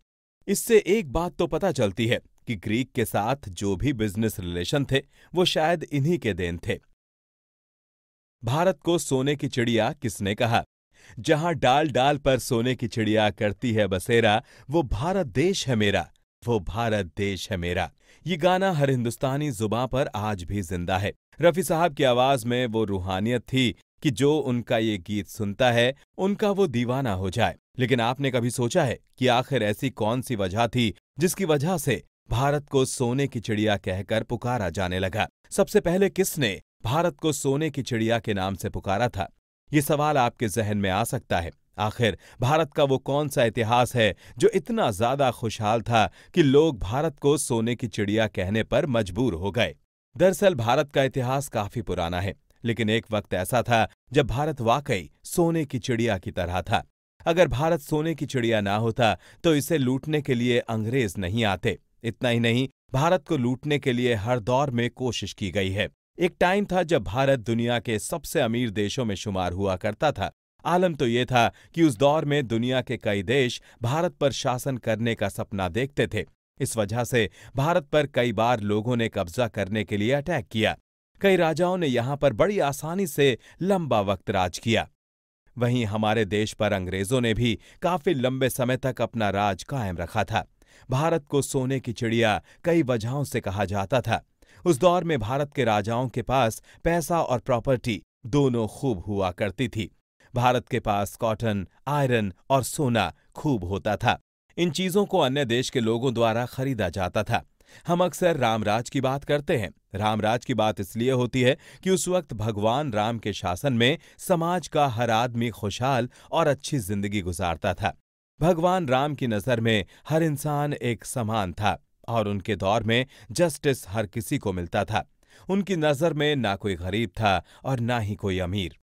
इससे एक बात तो पता चलती है कि ग्रीक के साथ जो भी बिजनेस रिलेशन थे वो शायद इन्हीं के देन थे भारत को सोने की चिड़िया किसने कहा जहां डाल डाल पर सोने की चिड़िया करती है बसेरा वो भारत देश है मेरा वो भारत देश है मेरा ये गाना हर हिंदुस्तानी जुबा पर आज भी जिंदा है रफी साहब की आवाज में वो रूहानियत थी कि जो उनका ये गीत सुनता है उनका वो दीवाना हो जाए लेकिन आपने कभी सोचा है कि आखिर ऐसी कौन सी वजह थी जिसकी वजह से भारत को सोने की चिड़िया कहकर पुकारा जाने लगा सबसे पहले किसने भारत को सोने की चिड़िया के नाम से पुकारा था ये सवाल आपके जहन में आ सकता है आखिर भारत का वो कौन सा इतिहास है जो इतना ज्यादा खुशहाल था कि लोग भारत को सोने की चिड़िया कहने पर मजबूर हो गए दरअसल भारत का इतिहास काफी पुराना है लेकिन एक वक्त ऐसा था जब भारत वाकई सोने की चिड़िया की तरह था अगर भारत सोने की चिड़िया ना होता तो इसे लूटने के लिए अंग्रेज नहीं आते इतना ही नहीं भारत को लूटने के लिए हर दौर में कोशिश की गई है एक टाइम था जब भारत दुनिया के सबसे अमीर देशों में शुमार हुआ करता था आलम तो ये था कि उस दौर में दुनिया के कई देश भारत पर शासन करने का सपना देखते थे इस वजह से भारत पर कई बार लोगों ने कब्जा करने के लिए अटैक किया कई राजाओं ने यहां पर बड़ी आसानी से लंबा वक्त राज किया वहीं हमारे देश पर अंग्रेजों ने भी काफी लंबे समय तक अपना राज कायम रखा था भारत को सोने की चिड़िया कई वजहों से कहा जाता था उस दौर में भारत के राजाओं के पास पैसा और प्रॉपर्टी दोनों खूब हुआ करती थी भारत के पास कॉटन आयरन और सोना खूब होता था इन चीजों को अन्य देश के लोगों द्वारा खरीदा जाता था हम अक्सर रामराज की बात करते हैं रामराज की बात इसलिए होती है कि उस वक्त भगवान राम के शासन में समाज का हर आदमी खुशहाल और अच्छी जिंदगी गुजारता था भगवान राम की नज़र में हर इंसान एक समान था और उनके दौर में जस्टिस हर किसी को मिलता था उनकी नज़र में ना कोई गरीब था और ना ही कोई अमीर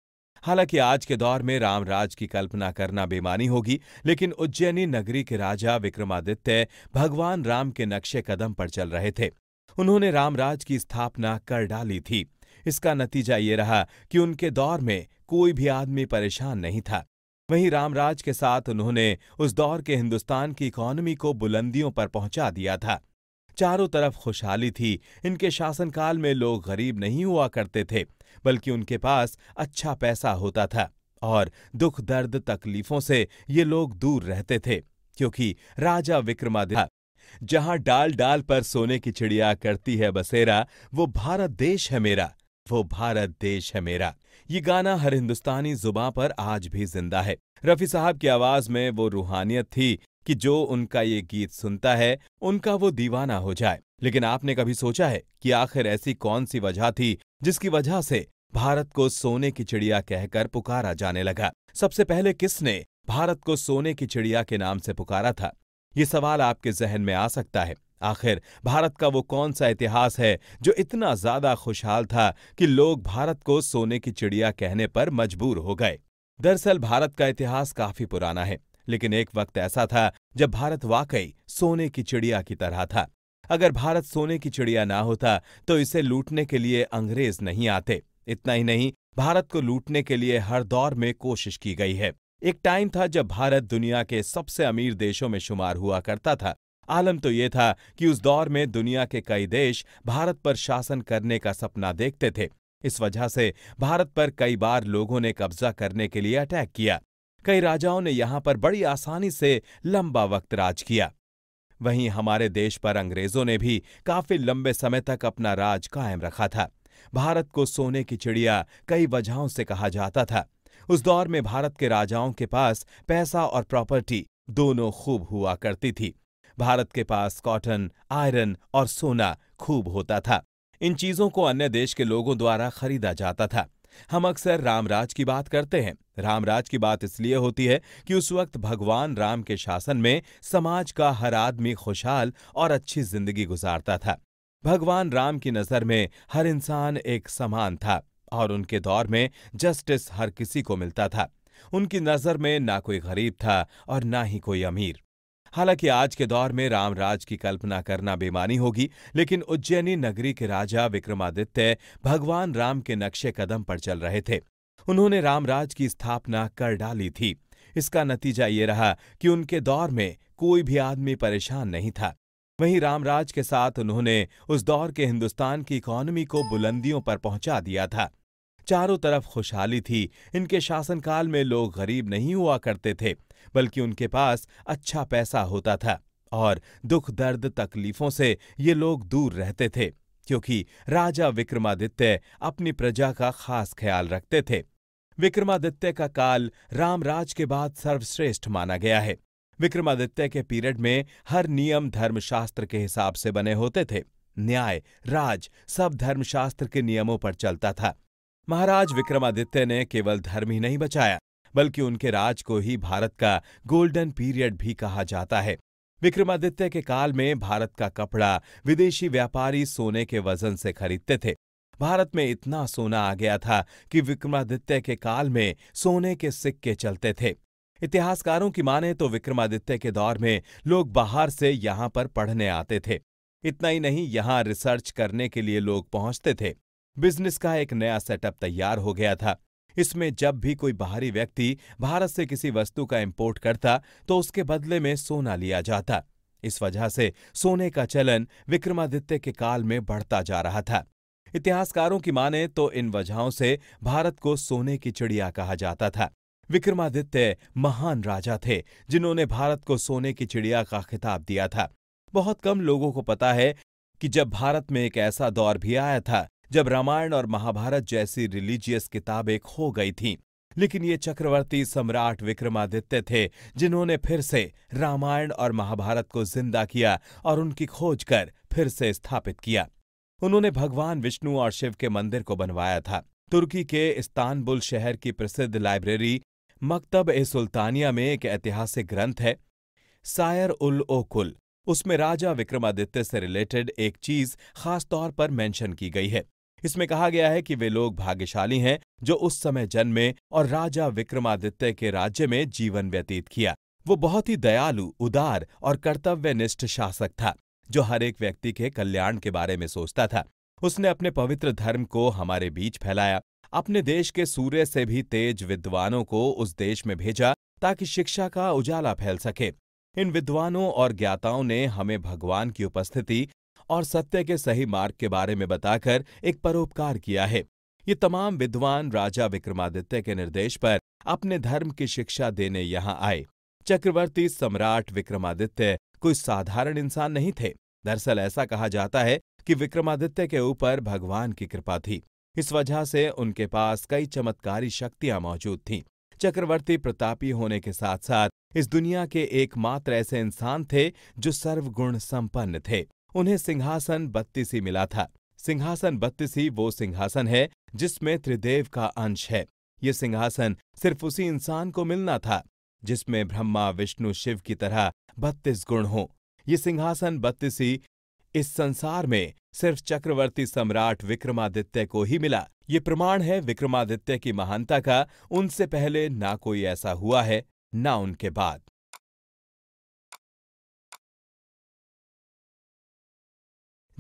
हालांकि आज के दौर में रामराज की कल्पना करना बेमानी होगी लेकिन उज्जैनी नगरी के राजा विक्रमादित्य भगवान राम के नक्शे कदम पर चल रहे थे उन्होंने रामराज की स्थापना कर डाली थी इसका नतीजा ये रहा कि उनके दौर में कोई भी आदमी परेशान नहीं था वहीं रामराज के साथ उन्होंने उस दौर के हिंदुस्तान की इकॉनमी को बुलंदियों पर पहुंचा दिया था चारों तरफ खुशहाली थी इनके शासनकाल में लोग गरीब नहीं हुआ करते थे बल्कि उनके पास अच्छा पैसा होता था और दुख दर्द तकलीफों से ये लोग दूर रहते थे क्योंकि राजा विक्रमादित्य जहां डाल डाल पर सोने की चिड़िया करती है बसेरा वो भारत देश है मेरा वो भारत देश है मेरा ये गाना हर हिंदुस्तानी जुबा पर आज भी जिंदा है रफी साहब की आवाज में वो रूहानियत थी कि जो उनका ये गीत सुनता है उनका वो दीवाना हो जाए लेकिन आपने कभी सोचा है कि आखिर ऐसी कौन सी वजह थी जिसकी वजह से भारत को सोने की चिड़िया कहकर पुकारा जाने लगा सबसे पहले किसने भारत को सोने की चिड़िया के नाम से पुकारा था ये सवाल आपके जहन में आ सकता है आखिर भारत का वो कौन सा इतिहास है जो इतना ज्यादा खुशहाल था कि लोग भारत को सोने की चिड़िया कहने पर मजबूर हो गए दरअसल भारत का इतिहास काफी पुराना है लेकिन एक वक्त ऐसा था जब भारत वाकई सोने की चिड़िया की तरह था अगर भारत सोने की चिड़िया ना होता तो इसे लूटने के लिए अंग्रेज नहीं आते इतना ही नहीं भारत को लूटने के लिए हर दौर में कोशिश की गई है एक टाइम था जब भारत दुनिया के सबसे अमीर देशों में शुमार हुआ करता था आलम तो ये था कि उस दौर में दुनिया के कई देश भारत पर शासन करने का सपना देखते थे इस वजह से भारत पर कई बार लोगों ने कब्जा करने के लिए अटैक किया कई राजाओं ने यहां पर बड़ी आसानी से लंबा वक्त राज किया वहीं हमारे देश पर अंग्रेजों ने भी काफी लंबे समय तक अपना राज कायम रखा था भारत को सोने की चिड़िया कई वजहों से कहा जाता था उस दौर में भारत के राजाओं के पास पैसा और प्रॉपर्टी दोनों खूब हुआ करती थी भारत के पास कॉटन आयरन और सोना खूब होता था इन चीजों को अन्य देश के लोगों द्वारा खरीदा जाता था हम अक्सर रामराज की बात करते हैं रामराज की बात इसलिए होती है कि उस वक्त भगवान राम के शासन में समाज का हर आदमी खुशहाल और अच्छी जिंदगी गुजारता था भगवान राम की नजर में हर इंसान एक समान था और उनके दौर में जस्टिस हर किसी को मिलता था उनकी नजर में ना कोई गरीब था और ना ही कोई अमीर हालांकि आज के दौर में रामराज की कल्पना करना बेमानी होगी लेकिन उज्जैनी नगरी के राजा विक्रमादित्य भगवान राम के नक्शे कदम पर चल रहे थे उन्होंने रामराज की स्थापना कर डाली थी इसका नतीजा ये रहा कि उनके दौर में कोई भी आदमी परेशान नहीं था वहीं रामराज के साथ उन्होंने उस दौर के हिंदुस्तान की इकोनॉमी को बुलंदियों पर पहुंचा दिया था चारों तरफ खुशहाली थी इनके शासनकाल में लोग गरीब नहीं हुआ करते थे बल्कि उनके पास अच्छा पैसा होता था और दुख दर्द तकलीफों से ये लोग दूर रहते थे क्योंकि राजा विक्रमादित्य अपनी प्रजा का खास ख्याल रखते थे विक्रमादित्य का काल रामराज के बाद सर्वश्रेष्ठ माना गया है विक्रमादित्य के पीरियड में हर नियम धर्मशास्त्र के हिसाब से बने होते थे न्याय राज सब धर्मशास्त्र के नियमों पर चलता था महाराज विक्रमादित्य ने केवल धर्म ही नहीं बचाया बल्कि उनके राज को ही भारत का गोल्डन पीरियड भी कहा जाता है विक्रमादित्य के काल में भारत का कपड़ा विदेशी व्यापारी सोने के वजन से खरीदते थे भारत में इतना सोना आ गया था कि विक्रमादित्य के काल में सोने के सिक्के चलते थे इतिहासकारों की माने तो विक्रमादित्य के दौर में लोग बाहर से यहां पर पढ़ने आते थे इतना ही नहीं यहां रिसर्च करने के लिए लोग पहुंचते थे बिजनेस का एक नया सेटअप तैयार हो गया था इसमें जब भी कोई बाहरी व्यक्ति भारत से किसी वस्तु का इम्पोर्ट करता तो उसके बदले में सोना लिया जाता इस वजह से सोने का चलन विक्रमादित्य के काल में बढ़ता जा रहा था इतिहासकारों की माने तो इन वजहों से भारत को सोने की चिड़िया कहा जाता था विक्रमादित्य महान राजा थे जिन्होंने भारत को सोने की चिड़िया का खिताब दिया था बहुत कम लोगों को पता है कि जब भारत में एक ऐसा दौर भी आया था जब रामायण और महाभारत जैसी रिलीजियस किताबें खो गई थीं लेकिन ये चक्रवर्ती सम्राट विक्रमादित्य थे जिन्होंने फिर से रामायण और महाभारत को जिंदा किया और उनकी खोज कर फिर से स्थापित किया उन्होंने भगवान विष्णु और शिव के मंदिर को बनवाया था तुर्की के इस्तानबुल शहर की प्रसिद्ध लाइब्रेरी मकतब ए सुल्तानिया में एक ऐतिहासिक ग्रंथ है सायर उल ओ कुल उसमें राजा विक्रमादित्य से रिलेटेड एक चीज खास तौर पर मेंशन की गई है इसमें कहा गया है कि वे लोग भाग्यशाली हैं जो उस समय जन्मे और राजा विक्रमादित्य के राज्य में जीवन व्यतीत किया वो बहुत ही दयालु उदार और कर्तव्यनिष्ठ शासक था जो हर एक व्यक्ति के कल्याण के बारे में सोचता था उसने अपने पवित्र धर्म को हमारे बीच फैलाया अपने देश के सूर्य से भी तेज विद्वानों को उस देश में भेजा ताकि शिक्षा का उजाला फैल सके इन विद्वानों और ज्ञाताओं ने हमें भगवान की उपस्थिति और सत्य के सही मार्ग के बारे में बताकर एक परोपकार किया है ये तमाम विद्वान राजा विक्रमादित्य के निर्देश पर अपने धर्म की शिक्षा देने यहाँ आए चक्रवर्ती सम्राट विक्रमादित्य कोई साधारण इंसान नहीं थे दरअसल ऐसा कहा जाता है कि विक्रमादित्य के ऊपर भगवान की कृपा थी इस वजह से उनके पास कई चमत्कारी शक्तियां मौजूद थीं चक्रवर्ती प्रतापी होने के साथ साथ इस दुनिया के एकमात्र ऐसे इंसान थे जो सर्वगुण संपन्न थे उन्हें सिंहासन बत्तीसी मिला था सिंहासन बत्तीसी वो सिंहासन है जिसमें त्रिदेव का अंश है ये सिंहासन सिर्फ उसी इंसान को मिलना था जिसमें ब्रह्मा विष्णु शिव की तरह बत्तीस गुण हों ये सिंहासन बत्तीसी इस संसार में सिर्फ चक्रवर्ती सम्राट विक्रमादित्य को ही मिला ये प्रमाण है विक्रमादित्य की महानता का उनसे पहले ना कोई ऐसा हुआ है ना उनके बाद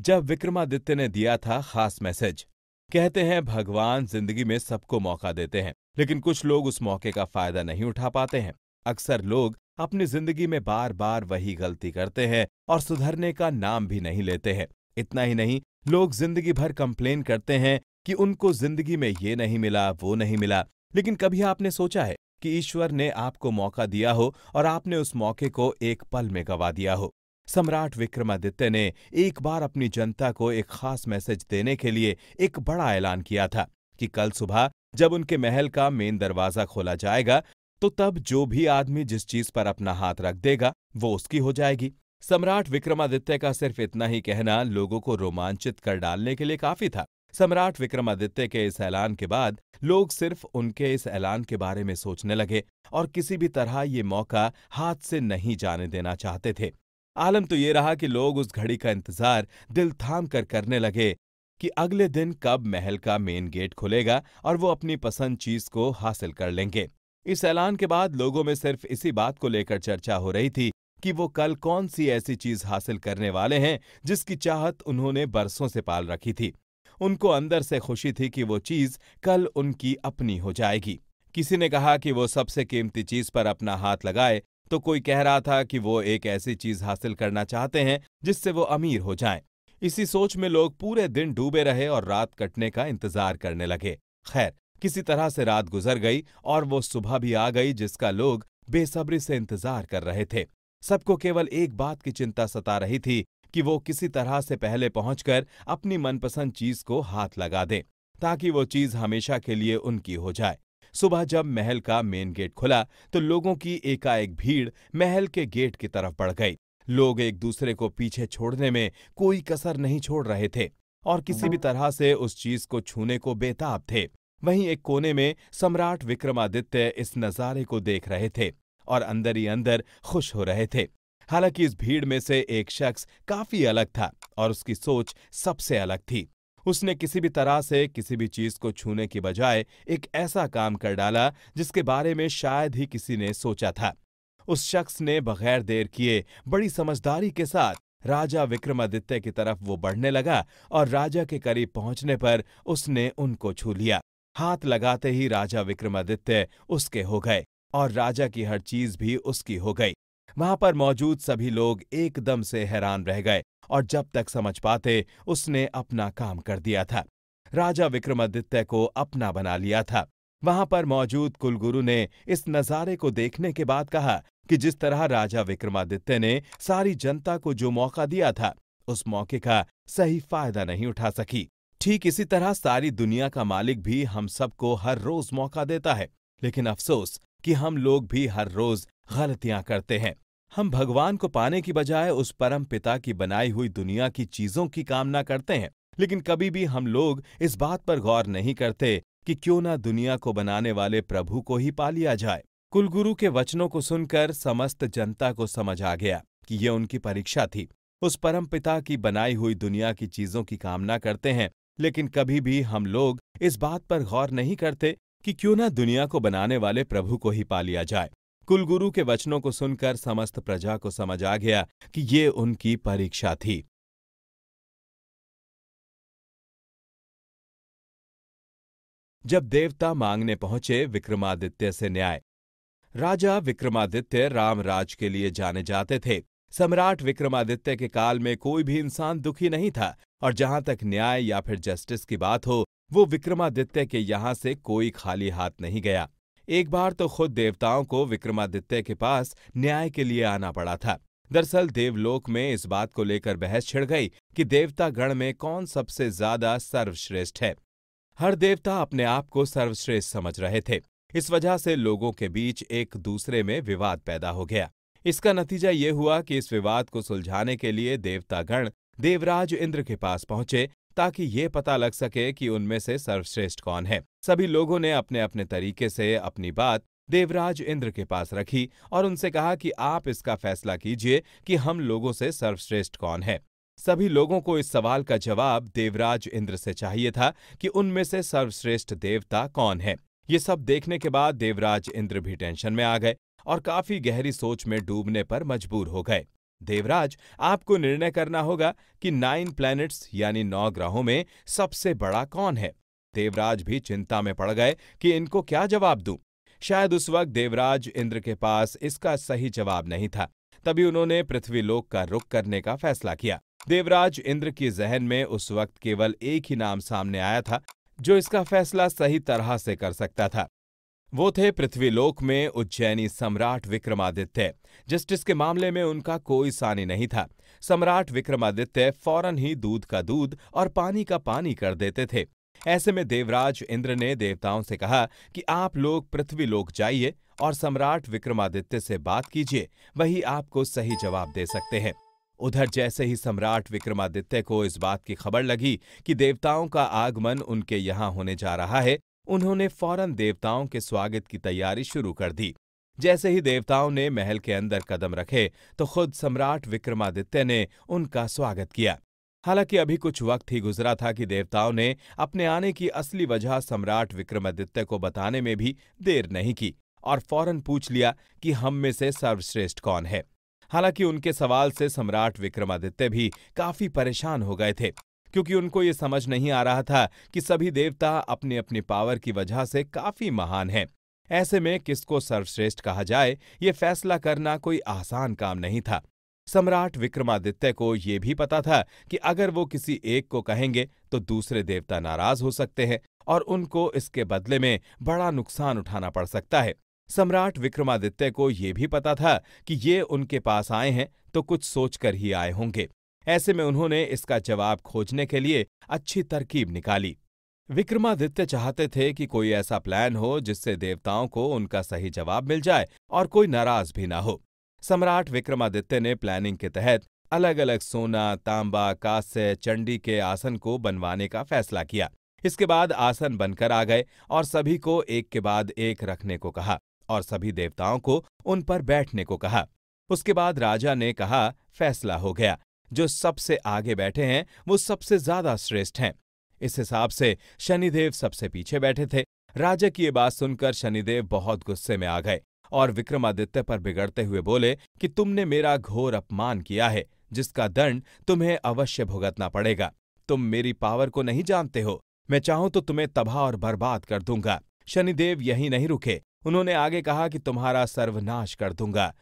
जब विक्रमादित्य ने दिया था खास मैसेज कहते हैं भगवान जिंदगी में सबको मौका देते हैं लेकिन कुछ लोग उस मौके का फायदा नहीं उठा पाते हैं अक्सर लोग अपनी जिंदगी में बार बार वही गलती करते हैं और सुधरने का नाम भी नहीं लेते हैं इतना ही नहीं लोग जिंदगी भर कंप्लेन करते हैं कि उनको जिंदगी में ये नहीं मिला वो नहीं मिला लेकिन कभी आपने सोचा है कि ईश्वर ने आपको मौका दिया हो और आपने उस मौके को एक पल में गवा दिया हो सम्राट विक्रमादित्य ने एक बार अपनी जनता को एक खास मैसेज देने के लिए एक बड़ा ऐलान किया था कि कल सुबह जब उनके महल का मेन दरवाजा खोला जाएगा तो तब जो भी आदमी जिस चीज पर अपना हाथ रख देगा वो उसकी हो जाएगी सम्राट विक्रमादित्य का सिर्फ इतना ही कहना लोगों को रोमांचित कर डालने के लिए काफी था सम्राट विक्रमादित्य के इस ऐलान के बाद लोग सिर्फ उनके इस ऐलान के बारे में सोचने लगे और किसी भी तरह ये मौका हाथ से नहीं जाने देना चाहते थे आलम तो ये रहा कि लोग उस घड़ी का इंतजार दिल थाम कर करने लगे कि अगले दिन कब महल का मेन गेट खुलेगा और वो अपनी पसंद चीज को हासिल कर लेंगे इस ऐलान के बाद लोगों में सिर्फ इसी बात को लेकर चर्चा हो रही थी कि वो कल कौन सी ऐसी चीज हासिल करने वाले हैं जिसकी चाहत उन्होंने बरसों से पाल रखी थी उनको अंदर से खुशी थी कि वो चीज कल उनकी अपनी हो जाएगी किसी ने कहा कि वो सबसे कीमती चीज पर अपना हाथ लगाए तो कोई कह रहा था कि वो एक ऐसी चीज हासिल करना चाहते हैं जिससे वो अमीर हो जाएं। इसी सोच में लोग पूरे दिन डूबे रहे और रात कटने का इंतजार करने लगे खैर किसी तरह से रात गुजर गई और वो सुबह भी आ गई जिसका लोग बेसब्री से इंतजार कर रहे थे सबको केवल एक बात की चिंता सता रही थी कि वो किसी तरह से पहले पहुंचकर अपनी मनपसंद चीज को हाथ लगा दें ताकि वो चीज हमेशा के लिए उनकी हो जाए सुबह जब महल का मेन गेट खुला तो लोगों की एकाएक भीड़ महल के गेट की तरफ बढ़ गई लोग एक दूसरे को पीछे छोड़ने में कोई कसर नहीं छोड़ रहे थे और किसी भी तरह से उस चीज को छूने को बेताब थे वहीं एक कोने में सम्राट विक्रमादित्य इस नज़ारे को देख रहे थे और अंदर ही अंदर खुश हो रहे थे हालांकि इस भीड़ में से एक शख्स काफी अलग था और उसकी सोच सबसे अलग थी उसने किसी भी तरह से किसी भी चीज को छूने की बजाय एक ऐसा काम कर डाला जिसके बारे में शायद ही किसी ने सोचा था उस शख्स ने बगैर देर किए बड़ी समझदारी के साथ राजा विक्रमादित्य की तरफ वो बढ़ने लगा और राजा के करीब पहुंचने पर उसने उनको छू लिया हाथ लगाते ही राजा विक्रमादित्य उसके हो गए और राजा की हर चीज भी उसकी हो गई वहां पर मौजूद सभी लोग एकदम से हैरान रह गए और जब तक समझ पाते उसने अपना काम कर दिया था राजा विक्रमादित्य को अपना बना लिया था वहां पर मौजूद कुलगुरु ने इस नज़ारे को देखने के बाद कहा कि जिस तरह राजा विक्रमादित्य ने सारी जनता को जो मौका दिया था उस मौके का सही फायदा नहीं उठा सकी ठीक इसी तरह सारी दुनिया का मालिक भी हम सबको हर रोज मौका देता है लेकिन अफसोस कि हम लोग भी हर रोज गलतियां करते हैं हम भगवान को पाने की बजाय उस परम पिता की बनाई हुई दुनिया की चीजों की कामना करते हैं लेकिन कभी भी हम लोग इस बात पर गौर नहीं करते कि क्यों ना दुनिया को बनाने वाले प्रभु को ही पा लिया जाए कुलगुरु के वचनों को सुनकर समस्त जनता को समझ आ गया कि ये उनकी परीक्षा थी उस परम पिता की बनाई हुई दुनिया की चीजों की कामना करते हैं लेकिन कभी भी हम लोग इस बात पर गौर नहीं करते कि क्यों ना दुनिया को बनाने वाले प्रभु को ही पा लिया जाए कुलगुरु के वचनों को सुनकर समस्त प्रजा को समझ आ गया कि ये उनकी परीक्षा थी जब देवता मांगने पहुंचे विक्रमादित्य से न्याय राजा विक्रमादित्य रामराज के लिए जाने जाते थे सम्राट विक्रमादित्य के काल में कोई भी इंसान दुखी नहीं था और जहां तक न्याय या फिर जस्टिस की बात हो वो विक्रमादित्य के यहां से कोई खाली हाथ नहीं गया एक बार तो खुद देवताओं को विक्रमादित्य के पास न्याय के लिए आना पड़ा था दरअसल देवलोक में इस बात को लेकर बहस छिड़ गई कि देवता गण में कौन सबसे ज्यादा सर्वश्रेष्ठ है हर देवता अपने आप को सर्वश्रेष्ठ समझ रहे थे इस वजह से लोगों के बीच एक दूसरे में विवाद पैदा हो गया इसका नतीजा ये हुआ कि इस विवाद को सुलझाने के लिए देवतागण देवराज इंद्र के पास पहुंचे ताकि ये पता लग सके कि उनमें से सर्वश्रेष्ठ कौन है सभी लोगों ने अपने अपने तरीके से अपनी बात देवराज इंद्र के पास रखी और उनसे कहा कि आप इसका फैसला कीजिए कि हम लोगों से सर्वश्रेष्ठ कौन है सभी लोगों को इस सवाल का जवाब देवराज इंद्र से चाहिए था कि उनमें से सर्वश्रेष्ठ देवता कौन है ये सब देखने के बाद देवराज इंद्र भी टेंशन में आ गए और काफी गहरी सोच में डूबने पर मजबूर हो गए देवराज आपको निर्णय करना होगा कि नाइन प्लैनेट्स यानी नौ ग्रहों में सबसे बड़ा कौन है देवराज भी चिंता में पड़ गए कि इनको क्या जवाब दूं शायद उस वक्त देवराज इंद्र के पास इसका सही जवाब नहीं था तभी उन्होंने पृथ्वीलोक का रुख करने का फैसला किया देवराज इंद्र के जहन में उस वक्त केवल एक ही नाम सामने आया था जो इसका फैसला सही तरह से कर सकता था वो थे पृथ्वीलोक में उज्जैनी सम्राट विक्रमादित्य जस्टिस के मामले में उनका कोई सानी नहीं था सम्राट विक्रमादित्य फौरन ही दूध का दूध और पानी का पानी कर देते थे ऐसे में देवराज इंद्र ने देवताओं से कहा कि आप लोग पृथ्वीलोक जाइए और सम्राट विक्रमादित्य से बात कीजिए वही आपको सही जवाब दे सकते हैं उधर जैसे ही सम्राट विक्रमादित्य को इस बात की खबर लगी कि देवताओं का आगमन उनके यहाँ होने जा रहा है उन्होंने फौरन देवताओं के स्वागत की तैयारी शुरू कर दी जैसे ही देवताओं ने महल के अंदर कदम रखे तो खुद सम्राट विक्रमादित्य ने उनका स्वागत किया हालांकि अभी कुछ वक्त ही गुजरा था कि देवताओं ने अपने आने की असली वजह सम्राट विक्रमादित्य को बताने में भी देर नहीं की और फौरन पूछ लिया कि हम में से सर्वश्रेष्ठ कौन है हालांकि उनके सवाल से सम्राट विक्रमादित्य भी काफी परेशान हो गए थे क्योंकि उनको ये समझ नहीं आ रहा था कि सभी देवता अपने अपने पावर की वजह से काफी महान हैं ऐसे में किसको सर्वश्रेष्ठ कहा जाए ये फैसला करना कोई आसान काम नहीं था सम्राट विक्रमादित्य को ये भी पता था कि अगर वो किसी एक को कहेंगे तो दूसरे देवता नाराज हो सकते हैं और उनको इसके बदले में बड़ा नुकसान उठाना पड़ सकता है सम्राट विक्रमादित्य को ये भी पता था कि ये उनके पास आए हैं तो कुछ सोचकर ही आए होंगे ऐसे में उन्होंने इसका जवाब खोजने के लिए अच्छी तरकीब निकाली विक्रमादित्य चाहते थे कि कोई ऐसा प्लान हो जिससे देवताओं को उनका सही जवाब मिल जाए और कोई नाराज भी ना हो सम्राट विक्रमादित्य ने प्लानिंग के तहत अलग अलग सोना तांबा कांस्य चंडी के आसन को बनवाने का फैसला किया इसके बाद आसन बनकर आ गए और सभी को एक के बाद एक रखने को कहा और सभी देवताओं को उन पर बैठने को कहा उसके बाद राजा ने कहा फैसला हो गया जो सबसे आगे बैठे हैं वो सबसे ज्यादा श्रेष्ठ हैं इस हिसाब से शनिदेव सबसे पीछे बैठे थे राजा की ये बात सुनकर शनिदेव बहुत गुस्से में आ गए और विक्रमादित्य पर बिगड़ते हुए बोले कि तुमने मेरा घोर अपमान किया है जिसका दंड तुम्हें अवश्य भुगतना पड़ेगा तुम मेरी पावर को नहीं जानते हो मैं चाहूं तो तुम्हें तबाह और बर्बाद कर दूंगा शनिदेव यही नहीं रुके उन्होंने आगे कहा कि तुम्हारा सर्वनाश कर दूंगा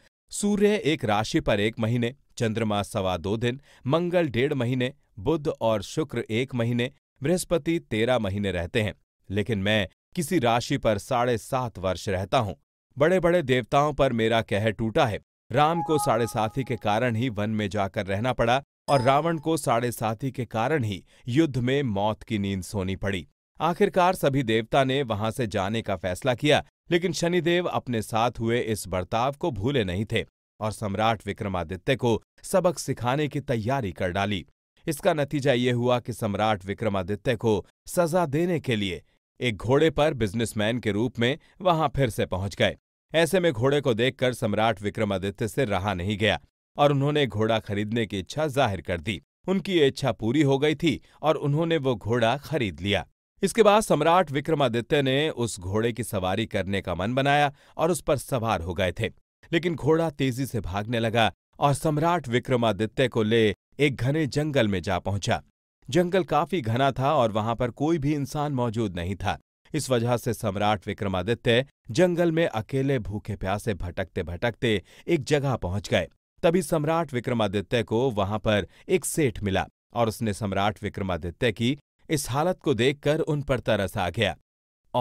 सूर्य एक राशि पर एक महीने चंद्रमा सवा दो दिन मंगल डेढ़ महीने बुध और शुक्र एक महीने बृहस्पति तेरह महीने रहते हैं लेकिन मैं किसी राशि पर साढ़े सात वर्ष रहता हूँ बड़े बड़े देवताओं पर मेरा कह टूटा है राम को साढ़े साथी के कारण ही वन में जाकर रहना पड़ा और रावण को साढ़े साथी के कारण ही युद्ध में मौत की नींद सोनी पड़ी आखिरकार सभी देवता ने वहां से जाने का फैसला किया लेकिन शनिदेव अपने साथ हुए इस बर्ताव को भूले नहीं थे और सम्राट विक्रमादित्य को सबक सिखाने की तैयारी कर डाली इसका नतीजा ये हुआ कि सम्राट विक्रमादित्य को सजा देने के लिए एक घोड़े पर बिजनेसमैन के रूप में वहां फिर से पहुंच गए ऐसे में घोड़े को देखकर सम्राट विक्रमादित्य से रहा नहीं गया और उन्होंने घोड़ा खरीदने की इच्छा जाहिर कर दी उनकी ये इच्छा पूरी हो गई थी और उन्होंने वो घोड़ा खरीद लिया इसके बाद सम्राट विक्रमादित्य ने उस घोड़े की सवारी करने का मन बनाया और उस पर सवार हो गए थे लेकिन घोड़ा तेजी से भागने लगा और सम्राट विक्रमादित्य को ले एक घने जंगल में जा पहुंचा जंगल काफी घना था और वहां पर कोई भी इंसान मौजूद नहीं था इस वजह से सम्राट विक्रमादित्य जंगल में अकेले भूखे प्यासे भटकते भटकते एक जगह पहुंच गए तभी सम्राट विक्रमादित्य को वहां पर एक सेठ मिला और उसने सम्राट विक्रमादित्य की इस हालत को देखकर उन पर तरस आ गया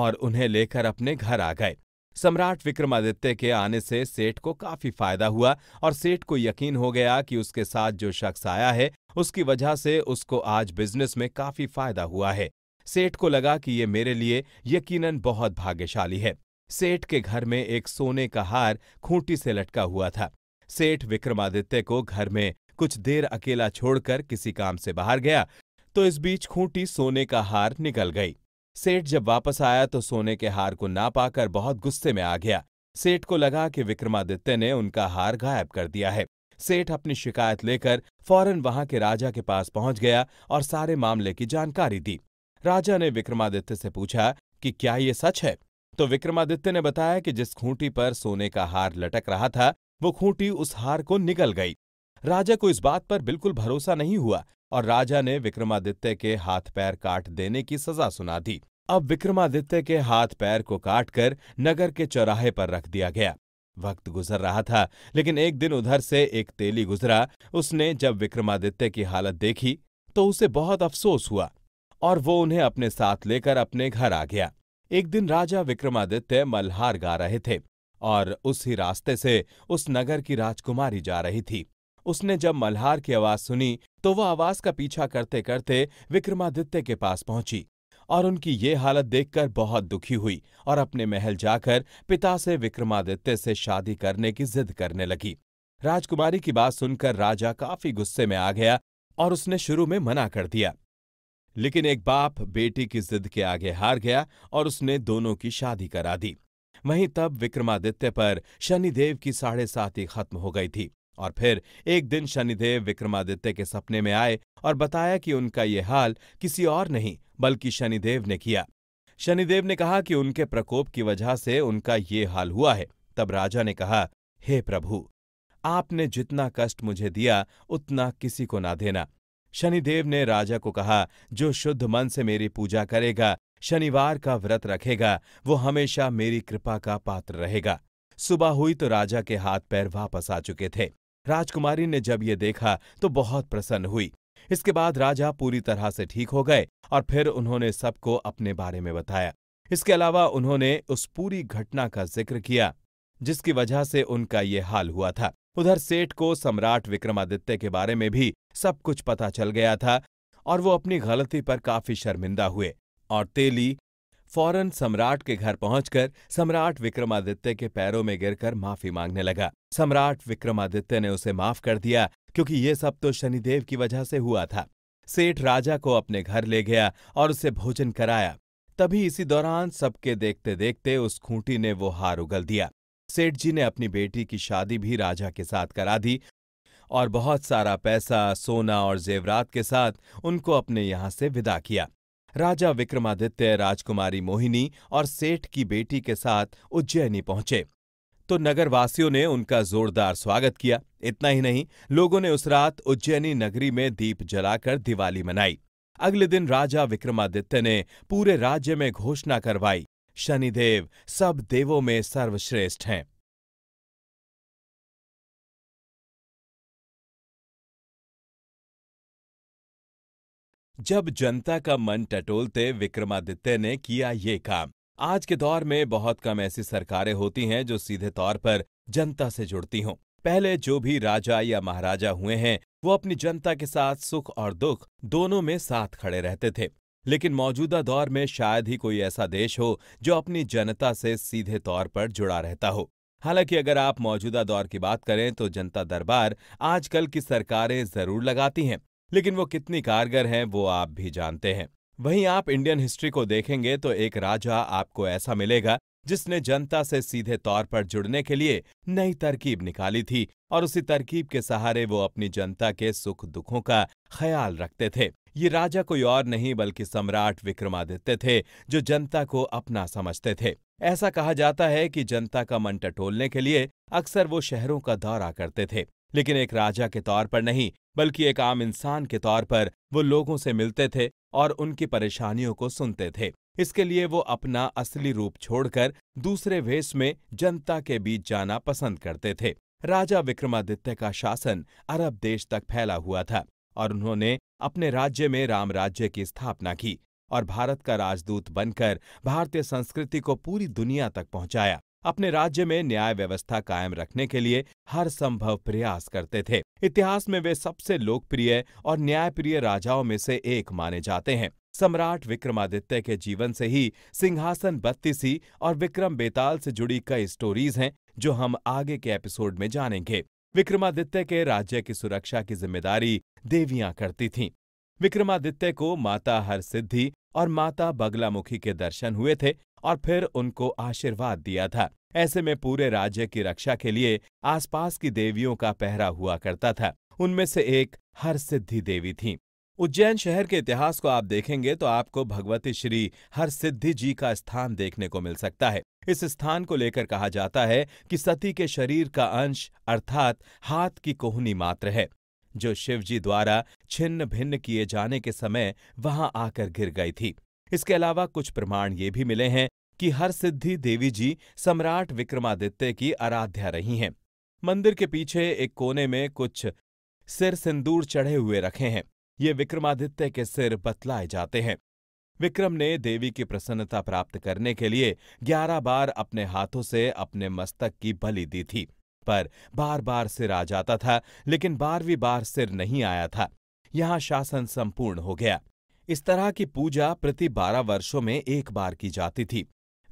और उन्हें लेकर अपने घर आ गए सम्राट विक्रमादित्य के आने से सेठ को काफी फायदा हुआ और सेठ को यकीन हो गया कि उसके साथ जो शख्स आया है उसकी वजह से उसको आज बिजनेस में काफी फायदा हुआ है सेठ को लगा कि ये मेरे लिए यकीनन बहुत भाग्यशाली है सेठ के घर में एक सोने का हार खूंटी से लटका हुआ था सेठ विक्रमादित्य को घर में कुछ देर अकेला छोड़कर किसी काम से बाहर गया तो इस बीच खूंटी सोने का हार निकल गई सेठ जब वापस आया तो सोने के हार को ना पाकर बहुत गुस्से में आ गया सेठ को लगा कि विक्रमादित्य ने उनका हार गायब कर दिया है सेठ अपनी शिकायत लेकर फौरन वहां के राजा के पास पहुंच गया और सारे मामले की जानकारी दी राजा ने विक्रमादित्य से पूछा कि क्या ये सच है तो विक्रमादित्य ने बताया कि जिस खूंटी पर सोने का हार लटक रहा था वो खूंटी उस हार को निकल गई राजा को इस बात पर बिल्कुल भरोसा नहीं हुआ और राजा ने विक्रमादित्य के हाथ पैर काट देने की सजा सुना दी अब विक्रमादित्य के हाथ पैर को काटकर नगर के चौराहे पर रख दिया गया वक्त गुजर रहा था लेकिन एक दिन उधर से एक तेली गुजरा उसने जब विक्रमादित्य की हालत देखी तो उसे बहुत अफसोस हुआ और वो उन्हें अपने साथ लेकर अपने घर आ गया एक दिन राजा विक्रमादित्य मल्हार गा रहे थे और उसी रास्ते से उस नगर की राजकुमारी जा रही थी उसने जब मल्हार की आवाज सुनी तो वह आवाज का पीछा करते करते विक्रमादित्य के पास पहुंची और उनकी ये हालत देखकर बहुत दुखी हुई और अपने महल जाकर पिता से विक्रमादित्य से शादी करने की जिद करने लगी राजकुमारी की बात सुनकर राजा काफी गुस्से में आ गया और उसने शुरू में मना कर दिया लेकिन एक बाप बेटी की जिद के आगे हार गया और उसने दोनों की शादी करा दी वहीं तब विक्रमादित्य पर शनिदेव की साढ़े साथी खत्म हो गई थी और फिर एक दिन शनिदेव विक्रमादित्य के सपने में आए और बताया कि उनका ये हाल किसी और नहीं बल्कि शनिदेव ने किया शनिदेव ने कहा कि उनके प्रकोप की वजह से उनका ये हाल हुआ है तब राजा ने कहा हे प्रभु आपने जितना कष्ट मुझे दिया उतना किसी को ना देना शनिदेव ने राजा को कहा जो शुद्ध मन से मेरी पूजा करेगा शनिवार का व्रत रखेगा वो हमेशा मेरी कृपा का पात्र रहेगा सुबह हुई तो राजा के हाथ पैर वापस आ चुके थे राजकुमारी ने जब ये देखा तो बहुत प्रसन्न हुई इसके बाद राजा पूरी तरह से ठीक हो गए और फिर उन्होंने सबको अपने बारे में बताया इसके अलावा उन्होंने उस पूरी घटना का जिक्र किया जिसकी वजह से उनका ये हाल हुआ था उधर सेठ को सम्राट विक्रमादित्य के बारे में भी सब कुछ पता चल गया था और वो अपनी गलती पर काफी शर्मिंदा हुए और तेली फौरन सम्राट के घर पहुंचकर सम्राट विक्रमादित्य के पैरों में गिरकर माफी मांगने लगा सम्राट विक्रमादित्य ने उसे माफ कर दिया क्योंकि ये सब तो शनिदेव की वजह से हुआ था सेठ राजा को अपने घर ले गया और उसे भोजन कराया तभी इसी दौरान सबके देखते देखते उस खूंटी ने वो हार उगल दिया सेठ जी ने अपनी बेटी की शादी भी राजा के साथ करा दी और बहुत सारा पैसा सोना और जेवरात के साथ उनको अपने यहां से विदा किया राजा विक्रमादित्य राजकुमारी मोहिनी और सेठ की बेटी के साथ उज्जैनी पहुंचे तो नगरवासियों ने उनका जोरदार स्वागत किया इतना ही नहीं लोगों ने उस रात उज्जैनी नगरी में दीप जलाकर दिवाली मनाई अगले दिन राजा विक्रमादित्य ने पूरे राज्य में घोषणा करवाई शनिदेव सब देवों में सर्वश्रेष्ठ हैं जब जनता का मन टटोलते विक्रमादित्य ने किया ये काम आज के दौर में बहुत कम ऐसी सरकारें होती हैं जो सीधे तौर पर जनता से जुड़ती हों पहले जो भी राजा या महाराजा हुए हैं वो अपनी जनता के साथ सुख और दुख दोनों में साथ खड़े रहते थे लेकिन मौजूदा दौर में शायद ही कोई ऐसा देश हो जो अपनी जनता से सीधे तौर पर जुड़ा रहता हो हालांकि अगर आप मौजूदा दौर की बात करें तो जनता दरबार आजकल की सरकारें जरूर लगाती हैं लेकिन वो कितनी कारगर हैं वो आप भी जानते हैं वहीं आप इंडियन हिस्ट्री को देखेंगे तो एक राजा आपको ऐसा मिलेगा जिसने जनता से सीधे तौर पर जुड़ने के लिए नई तरकीब निकाली थी और उसी तरकीब के सहारे वो अपनी जनता के सुख दुखों का ख्याल रखते थे ये राजा कोई और नहीं बल्कि सम्राट विक्रमादित्य थे जो जनता को अपना समझते थे ऐसा कहा जाता है कि जनता का मन टटोलने के लिए अक्सर वो शहरों का दौरा करते थे लेकिन एक राजा के तौर पर नहीं बल्कि एक आम इंसान के तौर पर वो लोगों से मिलते थे और उनकी परेशानियों को सुनते थे इसके लिए वो अपना असली रूप छोड़कर दूसरे वेश में जनता के बीच जाना पसंद करते थे राजा विक्रमादित्य का शासन अरब देश तक फैला हुआ था और उन्होंने अपने राज्य में राम राज्य की स्थापना की और भारत का राजदूत बनकर भारतीय संस्कृति को पूरी दुनिया तक पहुंचाया अपने राज्य में न्याय व्यवस्था कायम रखने के लिए हर संभव प्रयास करते थे इतिहास में वे सबसे लोकप्रिय और न्यायप्रिय राजाओं में से एक माने जाते हैं सम्राट विक्रमादित्य के जीवन से ही सिंहासन बत्तीसी और विक्रम बेताल से जुड़ी कई स्टोरीज हैं जो हम आगे के एपिसोड में जानेंगे विक्रमादित्य के राज्य की सुरक्षा की जिम्मेदारी देवियां करती थीं विक्रमादित्य को माता हरसिद्धि और माता बगलामुखी के दर्शन हुए थे और फिर उनको आशीर्वाद दिया था ऐसे में पूरे राज्य की रक्षा के लिए आसपास की देवियों का पहरा हुआ करता था उनमें से एक हर सिद्धि देवी थी उज्जैन शहर के इतिहास को आप देखेंगे तो आपको भगवती श्री हर सिद्धि जी का स्थान देखने को मिल सकता है इस स्थान को लेकर कहा जाता है कि सती के शरीर का अंश अर्थात हाथ की कोहनी मात्र है जो शिवजी द्वारा छिन्न भिन्न किए जाने के समय वहां आकर गिर गई थी इसके अलावा कुछ प्रमाण ये भी मिले हैं कि हर सिद्धि देवी जी सम्राट विक्रमादित्य की आराध्या रही हैं मंदिर के पीछे एक कोने में कुछ सिर सिंदूर चढ़े हुए रखे हैं ये विक्रमादित्य के सिर बतलाए जाते हैं विक्रम ने देवी की प्रसन्नता प्राप्त करने के लिए ग्यारह बार अपने हाथों से अपने मस्तक की बलि दी थी पर बार बार सिर आ जाता था लेकिन बारहवीं बार सिर नहीं आया था यहाँ शासन संपूर्ण हो गया इस तरह की पूजा प्रति बारह वर्षों में एक बार की जाती थी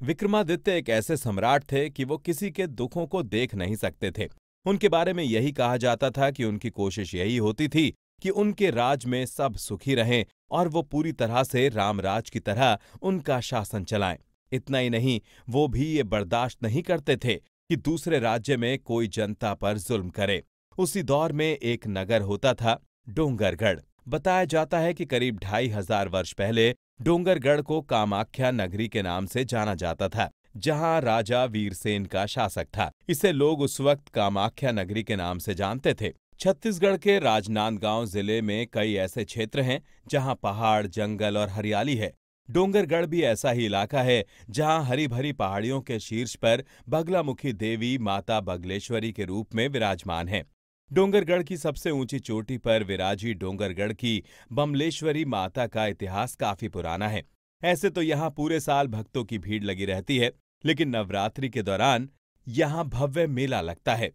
विक्रमादित्य एक ऐसे सम्राट थे कि वो किसी के दुखों को देख नहीं सकते थे उनके बारे में यही कहा जाता था कि उनकी कोशिश यही होती थी कि उनके राज में सब सुखी रहें और वो पूरी तरह से रामराज की तरह उनका शासन चलाएं इतना ही नहीं वो भी ये बर्दाश्त नहीं करते थे कि दूसरे राज्य में कोई जनता पर जुल्म करे उसी दौर में एक नगर होता था डोंगरगढ़ बताया जाता है कि करीब ढाई हजार वर्ष पहले डोंगरगढ़ को कामाख्या नगरी के नाम से जाना जाता था जहां राजा वीरसेन का शासक था इसे लोग उस वक्त कामाख्या नगरी के नाम से जानते थे छत्तीसगढ़ के राजनांदगांव जिले में कई ऐसे क्षेत्र हैं जहां पहाड़ जंगल और हरियाली है डोंगरगढ़ भी ऐसा ही इलाका है जहां हरी भरी पहाड़ियों के शीर्ष पर बगलामुखी देवी माता बगलेश्वरी के रूप में विराजमान है डोंगरगढ़ की सबसे ऊंची चोटी पर विराजी डोंगरगढ़ की बमलेश्वरी माता का इतिहास काफी पुराना है ऐसे तो यहाँ पूरे साल भक्तों की भीड़ लगी रहती है लेकिन नवरात्रि के दौरान यहाँ भव्य मेला लगता है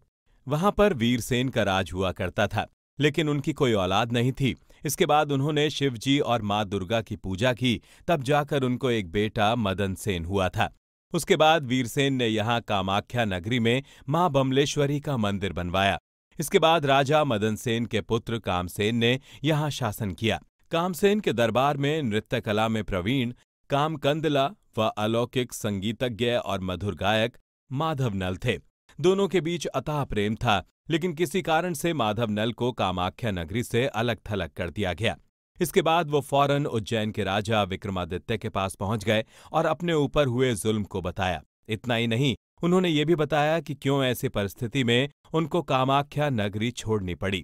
वहां पर वीरसेन का राज हुआ करता था लेकिन उनकी कोई औलाद नहीं थी इसके बाद उन्होंने शिवजी और माँ दुर्गा की पूजा की तब जाकर उनको एक बेटा मदन सेन हुआ था उसके बाद वीरसेन ने यहां कामाख्या नगरी में माँ बमलेश्वरी का मंदिर बनवाया इसके बाद राजा मदन सेन के पुत्र कामसेन ने यहाँ शासन किया कामसेन के दरबार में नृत्य कला में प्रवीण कामकंदला व अलौकिक संगीतज्ञ और मधुर गायक माधव नल थे दोनों के बीच अता प्रेम था लेकिन किसी कारण से माधव नल को कामाख्या नगरी से अलग थलग कर दिया गया इसके बाद वो फौरन उज्जैन के राजा विक्रमादित्य के पास पहुंच गए और अपने ऊपर हुए जुल्म को बताया इतना ही नहीं उन्होंने ये भी बताया कि क्यों ऐसी परिस्थिति में उनको कामाख्या नगरी छोड़नी पड़ी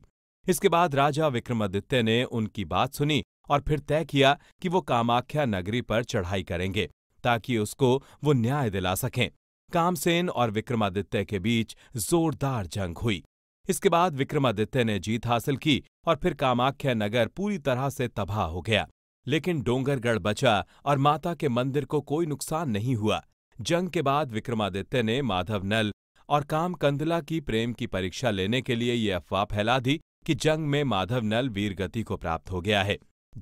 इसके बाद राजा विक्रमादित्य ने उनकी बात सुनी और फिर तय किया कि वो कामाख्या नगरी पर चढ़ाई करेंगे ताकि उसको वो न्याय दिला सकें कामसेन और विक्रमादित्य के बीच जोरदार जंग हुई इसके बाद विक्रमादित्य ने जीत हासिल की और फिर कामाख्या नगर पूरी तरह से तबाह हो गया लेकिन डोंगरगढ़ बचा और माता के मंदिर को कोई नुकसान नहीं हुआ जंग के बाद विक्रमादित्य ने माधव नल और काम कंदला की प्रेम की परीक्षा लेने के लिए ये अफवाह फैला दी कि जंग में माधव नल वीरगति को प्राप्त हो गया है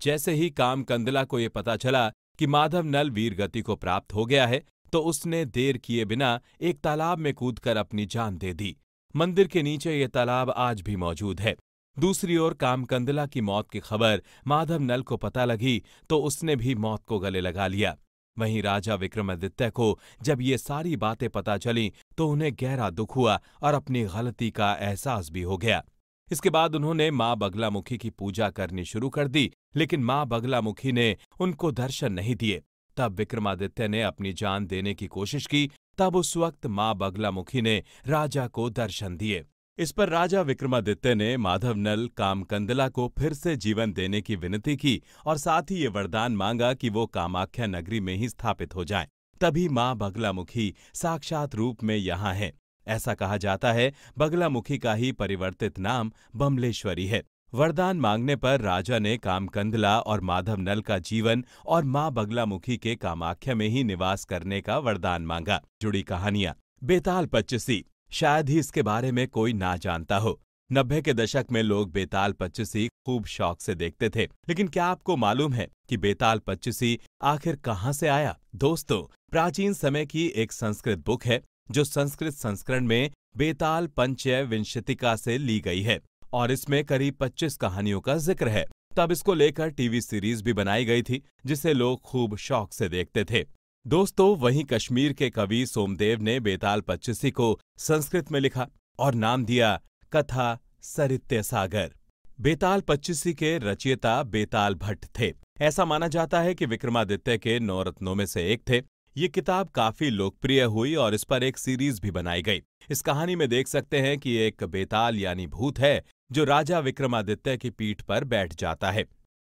जैसे ही काम कंदला को ये पता चला कि माधव नल वीरगति को प्राप्त हो गया है तो उसने देर किए बिना एक तालाब में कूदकर अपनी जान दे दी मंदिर के नीचे ये तालाब आज भी मौजूद है दूसरी ओर कामकंदला की मौत की खबर माधव नल को पता लगी तो उसने भी मौत को गले लगा लिया वहीं राजा विक्रमादित्य को जब ये सारी बातें पता चलीं तो उन्हें गहरा दुख हुआ और अपनी गलती का एहसास भी हो गया इसके बाद उन्होंने माँ बगलामुखी की पूजा करनी शुरू कर दी लेकिन माँ बगलामुखी ने उनको दर्शन नहीं दिए तब विक्रमादित्य ने अपनी जान देने की कोशिश की तब उस वक्त माँ बगलामुखी ने राजा को दर्शन दिए इस पर राजा विक्रमादित्य ने माधवनल कामकंदला को फिर से जीवन देने की विनती की और साथ ही ये वरदान मांगा कि वो कामाख्या नगरी में ही स्थापित हो जाए तभी माँ बगलामुखी साक्षात रूप में यहाँ है ऐसा कहा जाता है बगलामुखी का ही परिवर्तित नाम बमलेश्वरी है वरदान मांगने पर राजा ने कामकंदला और माधव नल का जीवन और माँ बगलामुखी के कामाख्या में ही निवास करने का वरदान मांगा जुड़ी कहानियां बेताल पच्चसी शायद ही इसके बारे में कोई ना जानता हो नब्बे के दशक में लोग बेताल पच्चीसी खूब शौक से देखते थे लेकिन क्या आपको मालूम है कि बेताल पच्चीसी आखिर कहाँ से आया दोस्तों प्राचीन समय की एक संस्कृत बुक है जो संस्कृत संस्करण में बेताल पंचय विंशतिका से ली गई है और इसमें करीब 25 कहानियों का जिक्र है तब इसको लेकर टीवी सीरीज भी बनाई गई थी जिसे लोग खूब शौक से देखते थे दोस्तों वहीं कश्मीर के कवि सोमदेव ने बेताल पच्चीसी को संस्कृत में लिखा और नाम दिया कथा सरित्य सागर बेताल पच्चीसी के रचयिता बेताल भट्ट थे ऐसा माना जाता है कि विक्रमादित्य के नौ रत्नों में से एक थे ये किताब काफी लोकप्रिय हुई और इस पर एक सीरीज भी बनाई गई इस कहानी में देख सकते हैं कि एक बेताल यानी भूत है जो राजा विक्रमादित्य की पीठ पर बैठ जाता है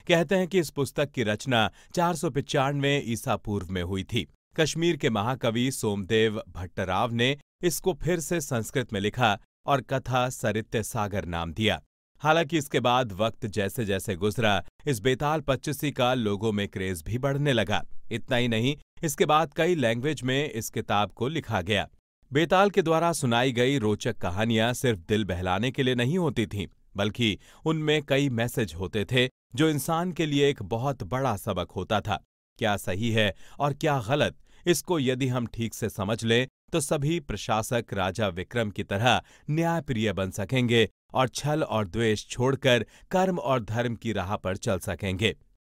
कहते हैं कि इस पुस्तक की रचना चार सौ पिचानवे ईसा पूर्व में हुई थी कश्मीर के महाकवि सोमदेव भट्टराव ने इसको फिर से संस्कृत में लिखा और कथा सरित्य सागर नाम दिया हालांकि इसके बाद वक्त जैसे जैसे गुजरा इस बेताल पच्चीसी का लोगों में क्रेज भी बढ़ने लगा इतना ही नहीं इसके बाद कई लैंग्वेज में इस किताब को लिखा गया बेताल के द्वारा सुनाई गई रोचक कहानियां सिर्फ दिल बहलाने के लिए नहीं होती थीं बल्कि उनमें कई मैसेज होते थे जो इंसान के लिए एक बहुत बड़ा सबक होता था क्या सही है और क्या गलत इसको यदि हम ठीक से समझ लें तो सभी प्रशासक राजा विक्रम की तरह न्यायप्रिय बन सकेंगे और छल और द्वेष छोड़कर कर्म और धर्म की राह पर चल सकेंगे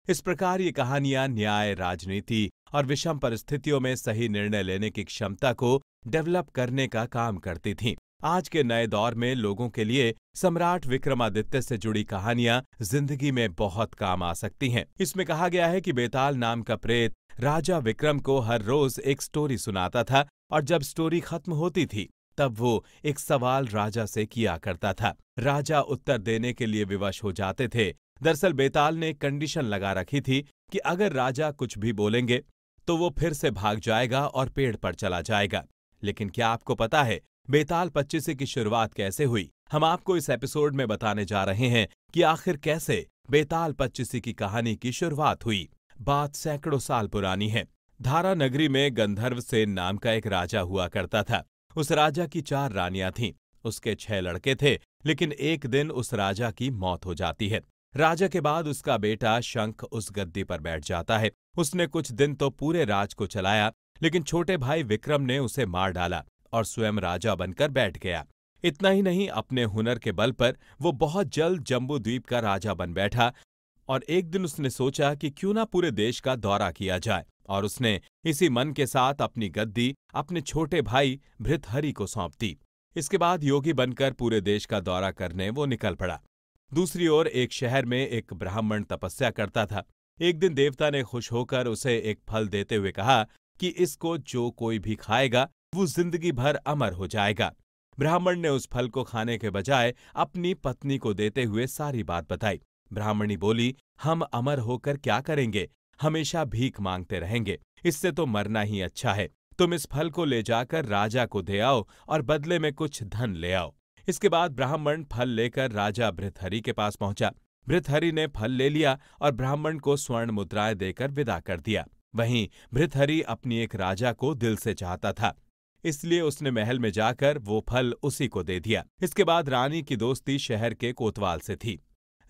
इस प्रकार ये कहानियां न्याय राजनीति और विषम परिस्थितियों में सही निर्णय लेने की क्षमता को डेवलप करने का काम करती थीं आज के नए दौर में लोगों के लिए सम्राट विक्रमादित्य से जुड़ी कहानियां जिंदगी में बहुत काम आ सकती हैं इसमें कहा गया है कि बेताल नाम का प्रेत राजा विक्रम को हर रोज एक स्टोरी सुनाता था और जब स्टोरी खत्म होती थी तब वो एक सवाल राजा से किया करता था राजा उत्तर देने के लिए विवश हो जाते थे दरअसल बेताल ने कंडीशन लगा रखी थी कि अगर राजा कुछ भी बोलेंगे तो वो फिर से भाग जाएगा और पेड़ पर चला जाएगा लेकिन क्या आपको पता है बेताल पच्चीस की शुरुआत कैसे हुई हम आपको इस एपिसोड में बताने जा रहे हैं कि आखिर कैसे बेताल पच्चीसी की कहानी की शुरुआत हुई बात सैकड़ों साल पुरानी है धारा नगरी में गंधर्व सेन नाम का एक राजा हुआ करता था उस राजा की चार रानियां थीं उसके छह लड़के थे लेकिन एक दिन उस राजा की मौत हो जाती है राजा के बाद उसका बेटा शंख उस गद्दी पर बैठ जाता है उसने कुछ दिन तो पूरे राज को चलाया लेकिन छोटे भाई विक्रम ने उसे मार डाला और स्वयं राजा बनकर बैठ गया इतना ही नहीं अपने हुनर के बल पर वो बहुत जल्द जम्बूद्वीप का राजा बन बैठा और एक दिन उसने सोचा कि क्यों ना पूरे देश का दौरा किया जाए और उसने इसी मन के साथ अपनी गद्दी अपने छोटे भाई भृतहरि को सौंप दी इसके बाद योगी बनकर पूरे देश का दौरा करने वो निकल पड़ा दूसरी ओर एक शहर में एक ब्राह्मण तपस्या करता था एक दिन देवता ने खुश होकर उसे एक फल देते हुए कहा कि इसको जो कोई भी खाएगा वो जिंदगी भर अमर हो जाएगा ब्राह्मण ने उस फल को खाने के बजाय अपनी पत्नी को देते हुए सारी बात बताई ब्राह्मणी बोली हम अमर होकर क्या करेंगे हमेशा भीख मांगते रहेंगे इससे तो मरना ही अच्छा है तुम इस फल को ले जाकर राजा को दे आओ और बदले में कुछ धन ले आओ इसके बाद ब्राह्मण फल लेकर राजा भृतहरी के पास पहुंचा भृतहरी ने फल ले लिया और ब्राह्मण को स्वर्ण मुद्राएं देकर विदा कर दिया वहीं भृतहरि अपनी एक राजा को दिल से चाहता था इसलिए उसने महल में जाकर वो फल उसी को दे दिया इसके बाद रानी की दोस्ती शहर के कोतवाल से थी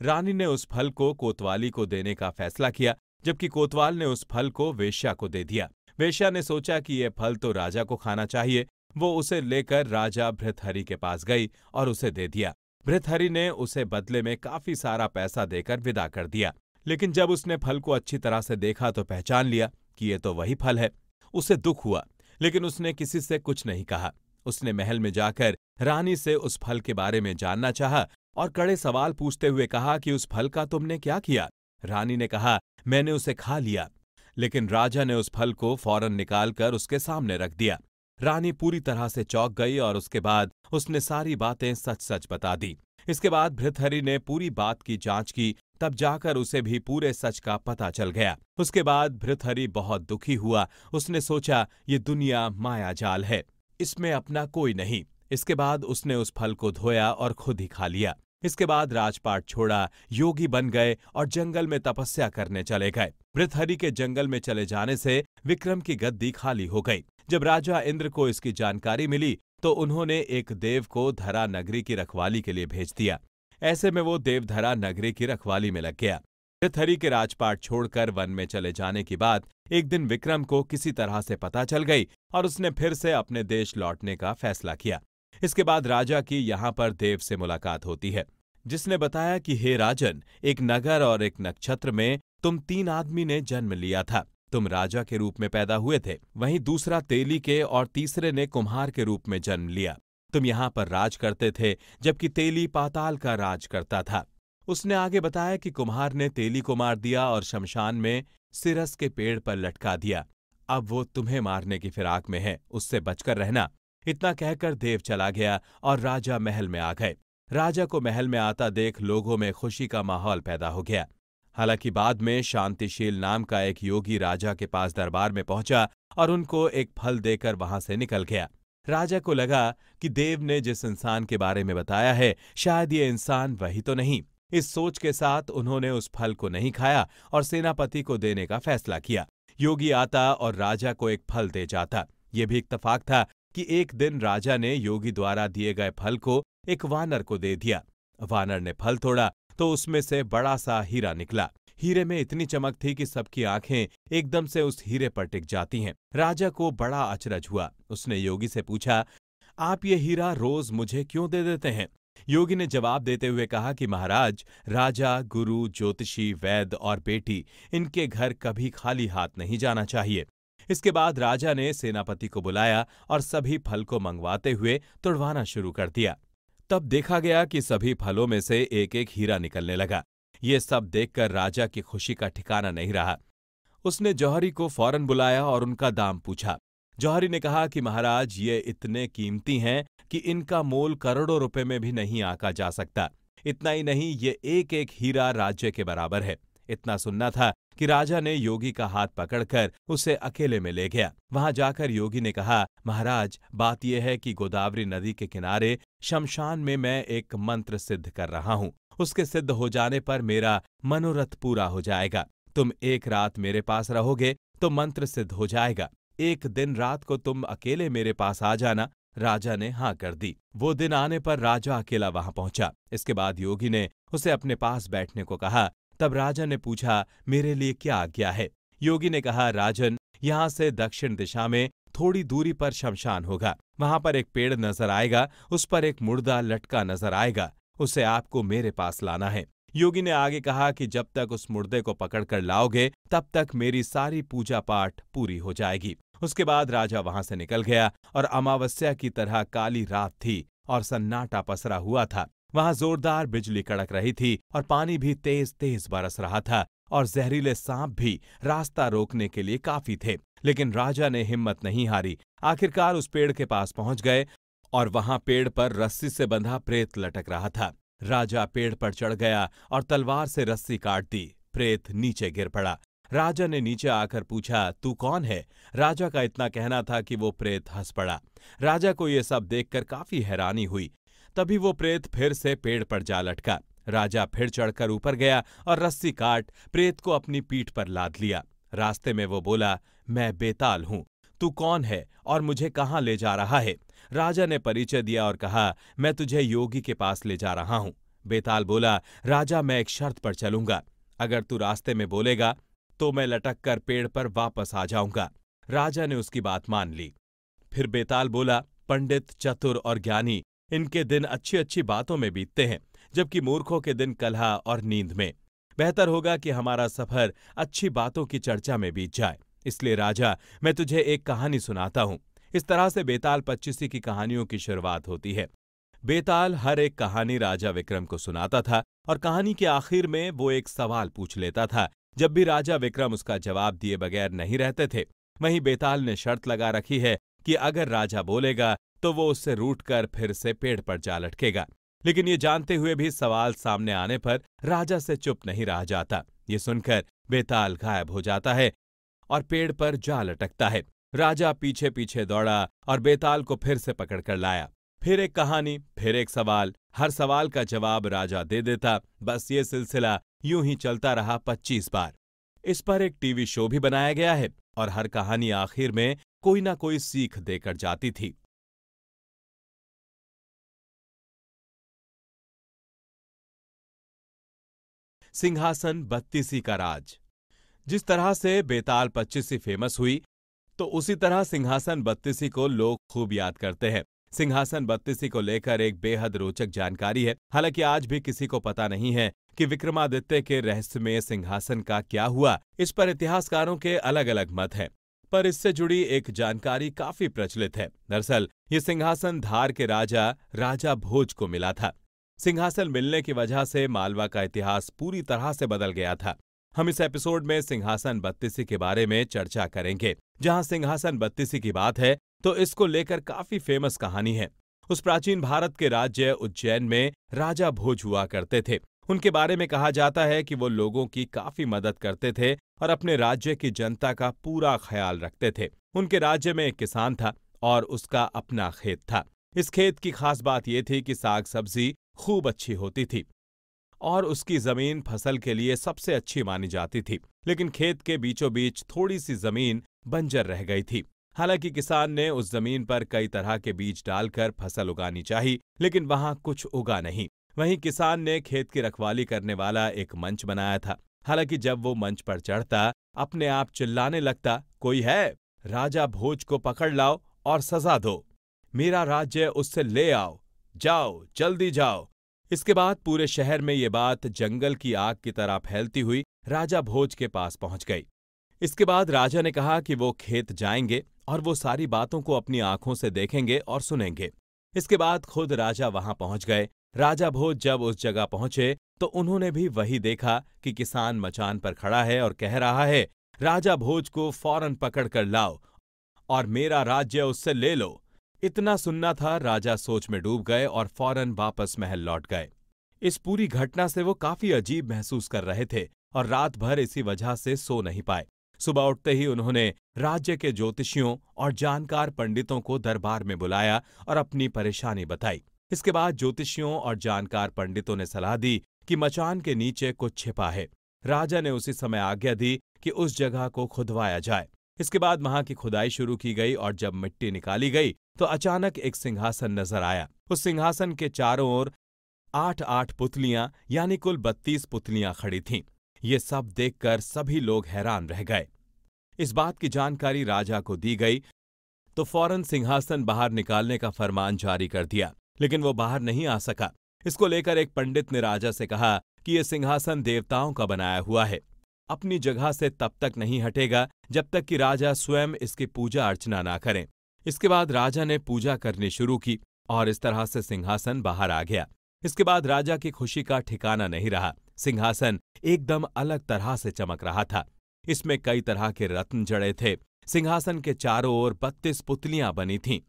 रानी ने उस फल को कोतवाली को देने का फैसला किया जबकि कोतवाल ने उस फल को वेश्या को दे दिया वेश्या ने सोचा कि यह फल तो राजा को खाना चाहिए वो उसे लेकर राजा भृतहरि के पास गई और उसे दे दिया भृतहरि ने उसे बदले में काफी सारा पैसा देकर विदा कर दिया लेकिन जब उसने फल को अच्छी तरह से देखा तो पहचान लिया कि ये तो वही फल है उसे दुख हुआ लेकिन उसने किसी से कुछ नहीं कहा उसने महल में जाकर रानी से उस फल के बारे में जानना चाहा और कड़े सवाल पूछते हुए कहा कि उस फल का तुमने क्या किया रानी ने कहा मैंने उसे खा लिया लेकिन राजा ने उस फल को फौरन निकालकर उसके सामने रख दिया रानी पूरी तरह से चौक गई और उसके बाद उसने सारी बातें सच सच बता दी इसके बाद भृतहरी ने पूरी बात की जांच की तब जाकर उसे भी पूरे सच का पता चल गया उसके बाद भृतहरि बहुत दुखी हुआ उसने सोचा ये दुनिया मायाजाल है इसमें अपना कोई नहीं इसके बाद उसने उस फल को धोया और खुद ही खा लिया इसके बाद राजपाट छोड़ा योगी बन गए और जंगल में तपस्या करने चले गए भृतहरी के जंगल में चले जाने से विक्रम की गद्दी खाली हो गई जब राजा इंद्र को इसकी जानकारी मिली तो उन्होंने एक देव को धरा नगरी की रखवाली के लिए भेज दिया ऐसे में वो देवधरा नगरी की रखवाली में लग गया थरी के राजपाट छोड़कर वन में चले जाने की बात एक दिन विक्रम को किसी तरह से पता चल गई और उसने फिर से अपने देश लौटने का फैसला किया इसके बाद राजा की यहाँ पर देव से मुलाकात होती है जिसने बताया कि हे राजन एक नगर और एक नक्षत्र में तुम तीन आदमी ने जन्म लिया था तुम राजा के रूप में पैदा हुए थे वहीं दूसरा तेली के और तीसरे ने कुम्हार के रूप में जन्म लिया तुम यहां पर राज करते थे जबकि तेली पाताल का राज करता था उसने आगे बताया कि कुम्हार ने तेली को मार दिया और शमशान में सिरस के पेड़ पर लटका दिया अब वो तुम्हें मारने की फिराक में है उससे बचकर रहना इतना कहकर देव चला गया और राजा महल में आ गए राजा को महल में आता देख लोगों में खुशी का माहौल पैदा हो गया हालांकि बाद में शांतिशील नाम का एक योगी राजा के पास दरबार में पहुंचा और उनको एक फल देकर वहां से निकल गया राजा को लगा कि देव ने जिस इंसान के बारे में बताया है शायद ये इंसान वही तो नहीं इस सोच के साथ उन्होंने उस फल को नहीं खाया और सेनापति को देने का फैसला किया योगी आता और राजा को एक फल दे जाता ये भी इतफ़ाक था कि एक दिन राजा ने योगी द्वारा दिए गए फल को एक वानर को दे दिया वानर ने फल तोड़ा तो उसमें से बड़ा सा हीरा निकला हीरे में इतनी चमक थी कि सबकी आंखें एकदम से उस हीरे पर टिक जाती हैं राजा को बड़ा अचरज हुआ उसने योगी से पूछा आप ये हीरा रोज मुझे क्यों दे देते हैं योगी ने जवाब देते हुए कहा कि महाराज राजा गुरु ज्योतिषी वैद और बेटी इनके घर कभी खाली हाथ नहीं जाना चाहिए इसके बाद राजा ने सेनापति को बुलाया और सभी फल को मंगवाते हुए तुड़वाना शुरू कर दिया तब देखा गया कि सभी फलों में से एक एक हीरा निकलने लगा ये सब देखकर राजा की खुशी का ठिकाना नहीं रहा उसने जौहरी को फौरन बुलाया और उनका दाम पूछा जौहरी ने कहा कि महाराज ये इतने कीमती हैं कि इनका मोल करोड़ों रुपए में भी नहीं आका जा सकता इतना ही नहीं ये एक एक हीरा राज्य के बराबर है इतना सुनना था कि राजा ने योगी का हाथ पकड़कर उसे अकेले में ले गया वहां जाकर योगी ने कहा महाराज बात यह है कि गोदावरी नदी के किनारे शमशान में मैं एक मंत्र सिद्ध कर रहा हूं उसके सिद्ध हो जाने पर मेरा मनोरथ पूरा हो जाएगा तुम एक रात मेरे पास रहोगे तो मंत्र सिद्ध हो जाएगा एक दिन रात को तुम अकेले मेरे पास आ जाना राजा ने हाँ कर दी वो दिन आने पर राजा अकेला वहां पहुंचा इसके बाद योगी ने उसे अपने पास बैठने को कहा तब राजा ने पूछा मेरे लिए क्या आज्ञा है योगी ने कहा राजन यहाँ से दक्षिण दिशा में थोड़ी दूरी पर शमशान होगा वहां पर एक पेड़ नजर आएगा उस पर एक मुर्दा लटका नजर आएगा उसे आपको मेरे पास लाना है योगी ने आगे कहा कि जब तक उस मुर्दे को पकड़कर लाओगे तब तक मेरी सारी पूजा पाठ पूरी हो जाएगी उसके बाद राजा वहां से निकल गया और अमावस्या की तरह काली रात थी और सन्नाटा पसरा हुआ था वहां जोरदार बिजली कड़क रही थी और पानी भी तेज तेज बरस रहा था और जहरीले सांप भी रास्ता रोकने के लिए काफी थे लेकिन राजा ने हिम्मत नहीं हारी आखिरकार उस पेड़ के पास पहुंच गए और वहां पेड़ पर रस्सी से बंधा प्रेत लटक रहा था राजा पेड़ पर चढ़ गया और तलवार से रस्सी काट दी प्रेत नीचे गिर पड़ा राजा ने नीचे आकर पूछा तू कौन है राजा का इतना कहना था कि वो प्रेत हंस पड़ा राजा को ये सब देखकर काफी हैरानी हुई तभी वो प्रेत फिर से पेड़ पर जा लटका राजा फिर चढ़कर ऊपर गया और रस्सी काट प्रेत को अपनी पीठ पर लाद लिया रास्ते में वो बोला मैं बेताल हूं तू कौन है और मुझे कहाँ ले जा रहा है राजा ने परिचय दिया और कहा मैं तुझे योगी के पास ले जा रहा हूं बेताल बोला राजा मैं एक शर्त पर चलूंगा अगर तू रास्ते में बोलेगा तो मैं लटक कर पेड़ पर वापस आ जाऊंगा राजा ने उसकी बात मान ली फिर बेताल बोला पंडित चतुर और ज्ञानी इनके दिन अच्छी अच्छी बातों में बीतते हैं जबकि मूर्खों के दिन कलहा और नींद में बेहतर होगा कि हमारा सफर अच्छी बातों की चर्चा में बीत जाए इसलिए राजा मैं तुझे एक कहानी सुनाता हूं इस तरह से बेताल पच्चीसी की कहानियों की शुरुआत होती है बेताल हर एक कहानी राजा विक्रम को सुनाता था और कहानी के आखिर में वो एक सवाल पूछ लेता था जब भी राजा विक्रम उसका जवाब दिए बगैर नहीं रहते थे वहीं बेताल ने शर्त लगा रखी है कि अगर राजा बोलेगा तो वो उससे रूट फिर से पेड़ पर जा लटकेगा लेकिन ये जानते हुए भी सवाल सामने आने पर राजा से चुप नहीं रह जाता ये सुनकर बेताल गायब हो जाता है और पेड़ पर जा लटकता है राजा पीछे पीछे दौड़ा और बेताल को फिर से पकड़कर लाया फिर एक कहानी फिर एक सवाल हर सवाल का जवाब राजा दे देता बस ये सिलसिला यूं ही चलता रहा पच्चीस बार इस पर एक टीवी शो भी बनाया गया है और हर कहानी आखिर में कोई ना कोई सीख देकर जाती थी सिंहासन बत्तीसी का राज जिस तरह से बेताल पच्चीसी फेमस हुई तो उसी तरह सिंहासन बत्तीसी को लोग खूब याद करते हैं सिंहासन बत्तीसी को लेकर एक बेहद रोचक जानकारी है हालांकि आज भी किसी को पता नहीं है कि विक्रमादित्य के रहस्यमय सिंहासन का क्या हुआ इस पर इतिहासकारों के अलग अलग मत हैं पर इससे जुड़ी एक जानकारी काफी प्रचलित है दरअसल ये सिंहासन धार के राजा राजा भोज को मिला था सिंहासन मिलने की वजह से मालवा का इतिहास पूरी तरह से बदल गया था हम इस एपिसोड में सिंहासन बत्तीसी के बारे में चर्चा करेंगे जहां सिंहासन बत्तीसी की बात है तो इसको लेकर काफी फेमस कहानी है उस प्राचीन भारत के राज्य उज्जैन में राजा भोज हुआ करते थे उनके बारे में कहा जाता है कि वो लोगों की काफी मदद करते थे और अपने राज्य की जनता का पूरा ख्याल रखते थे उनके राज्य में एक किसान था और उसका अपना खेत था इस खेत की खास बात ये थी कि साग सब्जी खूब अच्छी होती थी और उसकी जमीन फसल के लिए सबसे अच्छी मानी जाती थी लेकिन खेत के बीचों बीच थोड़ी सी जमीन बंजर रह गई थी हालांकि किसान ने उस जमीन पर कई तरह के बीज डालकर फसल उगानी चाही लेकिन वहां कुछ उगा नहीं वहीं किसान ने खेत की रखवाली करने वाला एक मंच बनाया था हालांकि जब वो मंच पर चढ़ता अपने आप चिल्लाने लगता कोई है राजा भोज को पकड़ लाओ और सजा दो मेरा राज्य उससे ले आओ जाओ जल्दी जाओ इसके बाद पूरे शहर में ये बात जंगल की आग की तरह फैलती हुई राजा भोज के पास पहुंच गई इसके बाद राजा ने कहा कि वो खेत जाएंगे और वो सारी बातों को अपनी आंखों से देखेंगे और सुनेंगे इसके बाद खुद राजा वहां पहुंच गए राजा भोज जब उस जगह पहुंचे तो उन्होंने भी वही देखा कि किसान मचान पर खड़ा है और कह रहा है राजा भोज को फौरन पकड़ कर लाओ और मेरा राज्य उससे ले लो इतना सुनना था राजा सोच में डूब गए और फौरन वापस महल लौट गए इस पूरी घटना से वो काफी अजीब महसूस कर रहे थे और रात भर इसी वजह से सो नहीं पाए सुबह उठते ही उन्होंने राज्य के ज्योतिषियों और जानकार पंडितों को दरबार में बुलाया और अपनी परेशानी बताई इसके बाद ज्योतिषियों और जानकार पंडितों ने सलाह दी कि मचान के नीचे कुछ छिपा है राजा ने उसी समय आज्ञा दी कि उस जगह को खुदवाया जाए इसके बाद वहां की खुदाई शुरू की गई और जब मिट्टी निकाली गई तो अचानक एक सिंहासन नजर आया उस सिंहासन के चारों ओर आठ आठ पुतलियां यानी कुल बत्तीस पुतलियां खड़ी थीं ये सब देखकर सभी लोग हैरान रह गए इस बात की जानकारी राजा को दी गई तो फौरन सिंहासन बाहर निकालने का फरमान जारी कर दिया लेकिन वो बाहर नहीं आ सका इसको लेकर एक पंडित ने राजा से कहा कि यह सिंहासन देवताओं का बनाया हुआ है अपनी जगह से तब तक नहीं हटेगा जब तक कि राजा स्वयं इसकी पूजा अर्चना ना करें इसके बाद राजा ने पूजा करनी शुरू की और इस तरह से सिंहासन बाहर आ गया इसके बाद राजा की खुशी का ठिकाना नहीं रहा सिंहासन एकदम अलग तरह से चमक रहा था इसमें कई तरह के रत्न जड़े थे सिंहासन के चारों ओर बत्तीस पुतलियां बनी थीं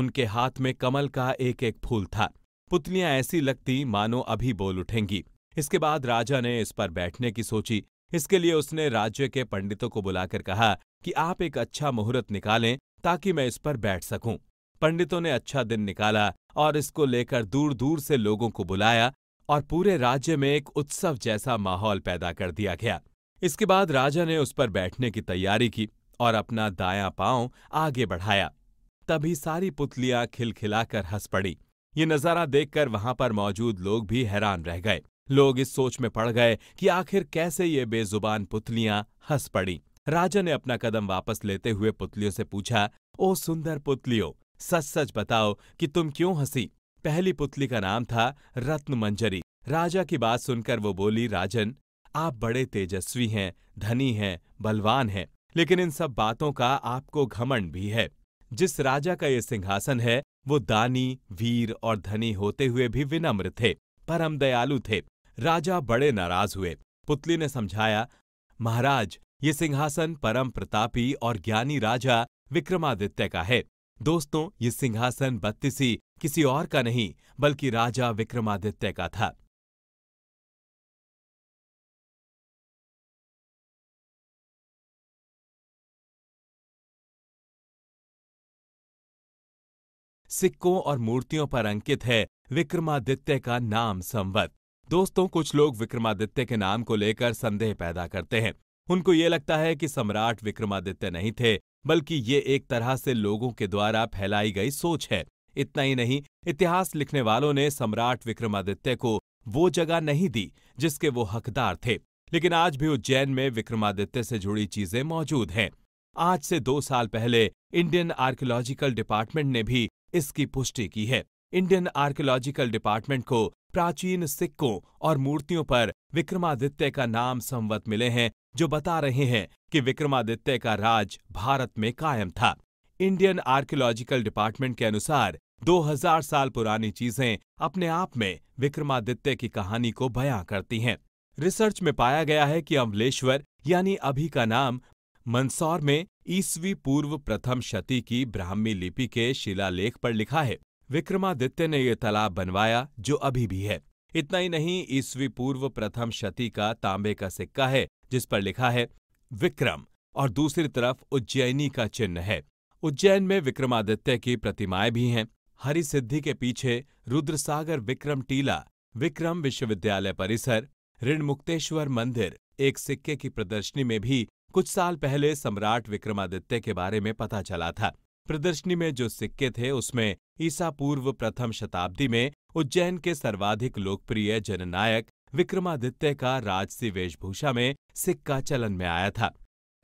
उनके हाथ में कमल का एक एक फूल था पुतलियां ऐसी लगती मानो अभी बोल उठेंगी इसके बाद राजा ने इस पर बैठने की सोची इसके लिए उसने राज्य के पंडितों को बुलाकर कहा कि आप एक अच्छा मुहूर्त निकालें ताकि मैं इस पर बैठ सकूं पंडितों ने अच्छा दिन निकाला और इसको लेकर दूर दूर से लोगों को बुलाया और पूरे राज्य में एक उत्सव जैसा माहौल पैदा कर दिया गया इसके बाद राजा ने उस पर बैठने की तैयारी की और अपना दायां पांव आगे बढ़ाया तभी सारी पुतलियां खिलखिलाकर हंस पड़ी ये नज़ारा देखकर वहां पर मौजूद लोग भी हैरान रह गए लोग इस सोच में पड़ गए कि आखिर कैसे ये बेजुबान पुतलियां हंस पड़ी राजा ने अपना कदम वापस लेते हुए पुतलियों से पूछा ओ सुंदर पुतलियों सच सच बताओ कि तुम क्यों हंसी पहली पुतली का नाम था रत्न मंजरी राजा की बात सुनकर वो बोली राजन आप बड़े तेजस्वी हैं धनी हैं बलवान हैं लेकिन इन सब बातों का आपको घमंड भी है जिस राजा का ये सिंहासन है वो दानी वीर और धनी होते हुए भी विनम्र थे परम दयालु थे राजा बड़े नाराज हुए पुतली ने समझाया महाराज ये सिंहासन परम प्रतापी और ज्ञानी राजा विक्रमादित्य का है दोस्तों ये सिंहासन बत्तीसी किसी और का नहीं बल्कि राजा विक्रमादित्य का था सिक्कों और मूर्तियों पर अंकित है विक्रमादित्य का नाम संवत दोस्तों कुछ लोग विक्रमादित्य के नाम को लेकर संदेह पैदा करते हैं उनको ये लगता है कि सम्राट विक्रमादित्य नहीं थे बल्कि ये एक तरह से लोगों के द्वारा फैलाई गई सोच है इतना ही नहीं इतिहास लिखने वालों ने सम्राट विक्रमादित्य को वो जगह नहीं दी जिसके वो हकदार थे लेकिन आज भी उज्जैन में विक्रमादित्य से जुड़ी चीजें मौजूद हैं आज से दो साल पहले इंडियन आर्कियोलॉजिकल डिपार्टमेंट ने भी इसकी पुष्टि की है इंडियन आर्कियोलॉजिकल डिपार्टमेंट को प्राचीन सिक्कों और मूर्तियों पर विक्रमादित्य का नाम संवत मिले हैं जो बता रहे हैं कि विक्रमादित्य का राज भारत में कायम था इंडियन आर्कियोलॉजिकल डिपार्टमेंट के अनुसार 2000 साल पुरानी चीजें अपने आप में विक्रमादित्य की कहानी को बयां करती हैं रिसर्च में पाया गया है कि अम्लेश्वर यानी अभी का नाम मंदसौर में ईस्वी पूर्व प्रथम शती की ब्राह्मी लिपि के शिलालेख पर लिखा है विक्रमादित्य ने ये तालाब बनवाया जो अभी भी है इतना ही नहीं ईस्वी पूर्व प्रथम शती का तांबे का सिक्का है जिस पर लिखा है विक्रम और दूसरी तरफ उज्जैनी का चिन्ह है उज्जैन में विक्रमादित्य की प्रतिमाएं भी हैं हरि सिद्धि के पीछे रुद्रसागर विक्रम टीला विक्रम विश्वविद्यालय परिसर ऋण मुक्तेश्वर मंदिर एक सिक्के की प्रदर्शनी में भी कुछ साल पहले सम्राट विक्रमादित्य के बारे में पता चला था प्रदर्शनी में जो सिक्के थे उसमें ईसा पूर्व प्रथम शताब्दी में उज्जैन के सर्वाधिक लोकप्रिय जननायक विक्रमादित्य का राजसी वेशभूषा में सिक्का चलन में आया था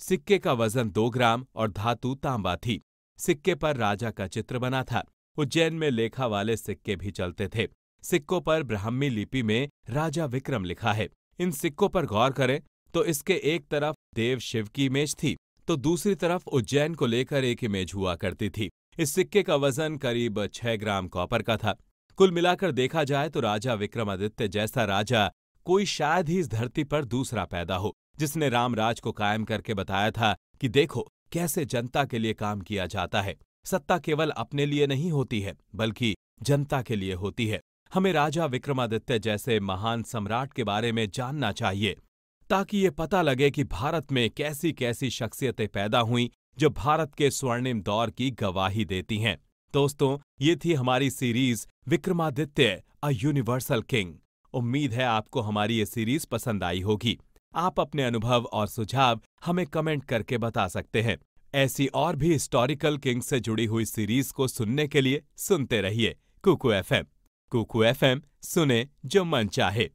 सिक्के का वजन दो ग्राम और धातु तांबा थी सिक्के पर राजा का चित्र बना था उज्जैन में लेखा वाले सिक्के भी चलते थे सिक्कों पर ब्राह्मी लिपि में राजा विक्रम लिखा है इन सिक्कों पर गौर करें तो इसके एक तरफ देव शिव की इमेज थी तो दूसरी तरफ उज्जैन को लेकर एक इमेज हुआ करती थी इस सिक्के का वजन करीब छह ग्राम कॉपर का था कुल मिलाकर देखा जाए तो राजा विक्रमादित्य जैसा राजा कोई शायद ही इस धरती पर दूसरा पैदा हो जिसने रामराज को कायम करके बताया था कि देखो कैसे जनता के लिए काम किया जाता है सत्ता केवल अपने लिए नहीं होती है बल्कि जनता के लिए होती है हमें राजा विक्रमादित्य जैसे महान सम्राट के बारे में जानना चाहिए ताकि ये पता लगे कि भारत में कैसी कैसी शख्सियतें पैदा हुई जो भारत के स्वर्णिम दौर की गवाही देती हैं दोस्तों ये थी हमारी series Vikramaditya a universal king उम्मीद है आपको हमारी ये सीरीज पसंद आई होगी आप अपने अनुभव और सुझाव हमें कमेंट करके बता सकते हैं ऐसी और भी हिस्टोरिकल किंग से जुड़ी हुई सीरीज को सुनने के लिए सुनते रहिए Kuku F M Kuku F M सुने जो मन चाहे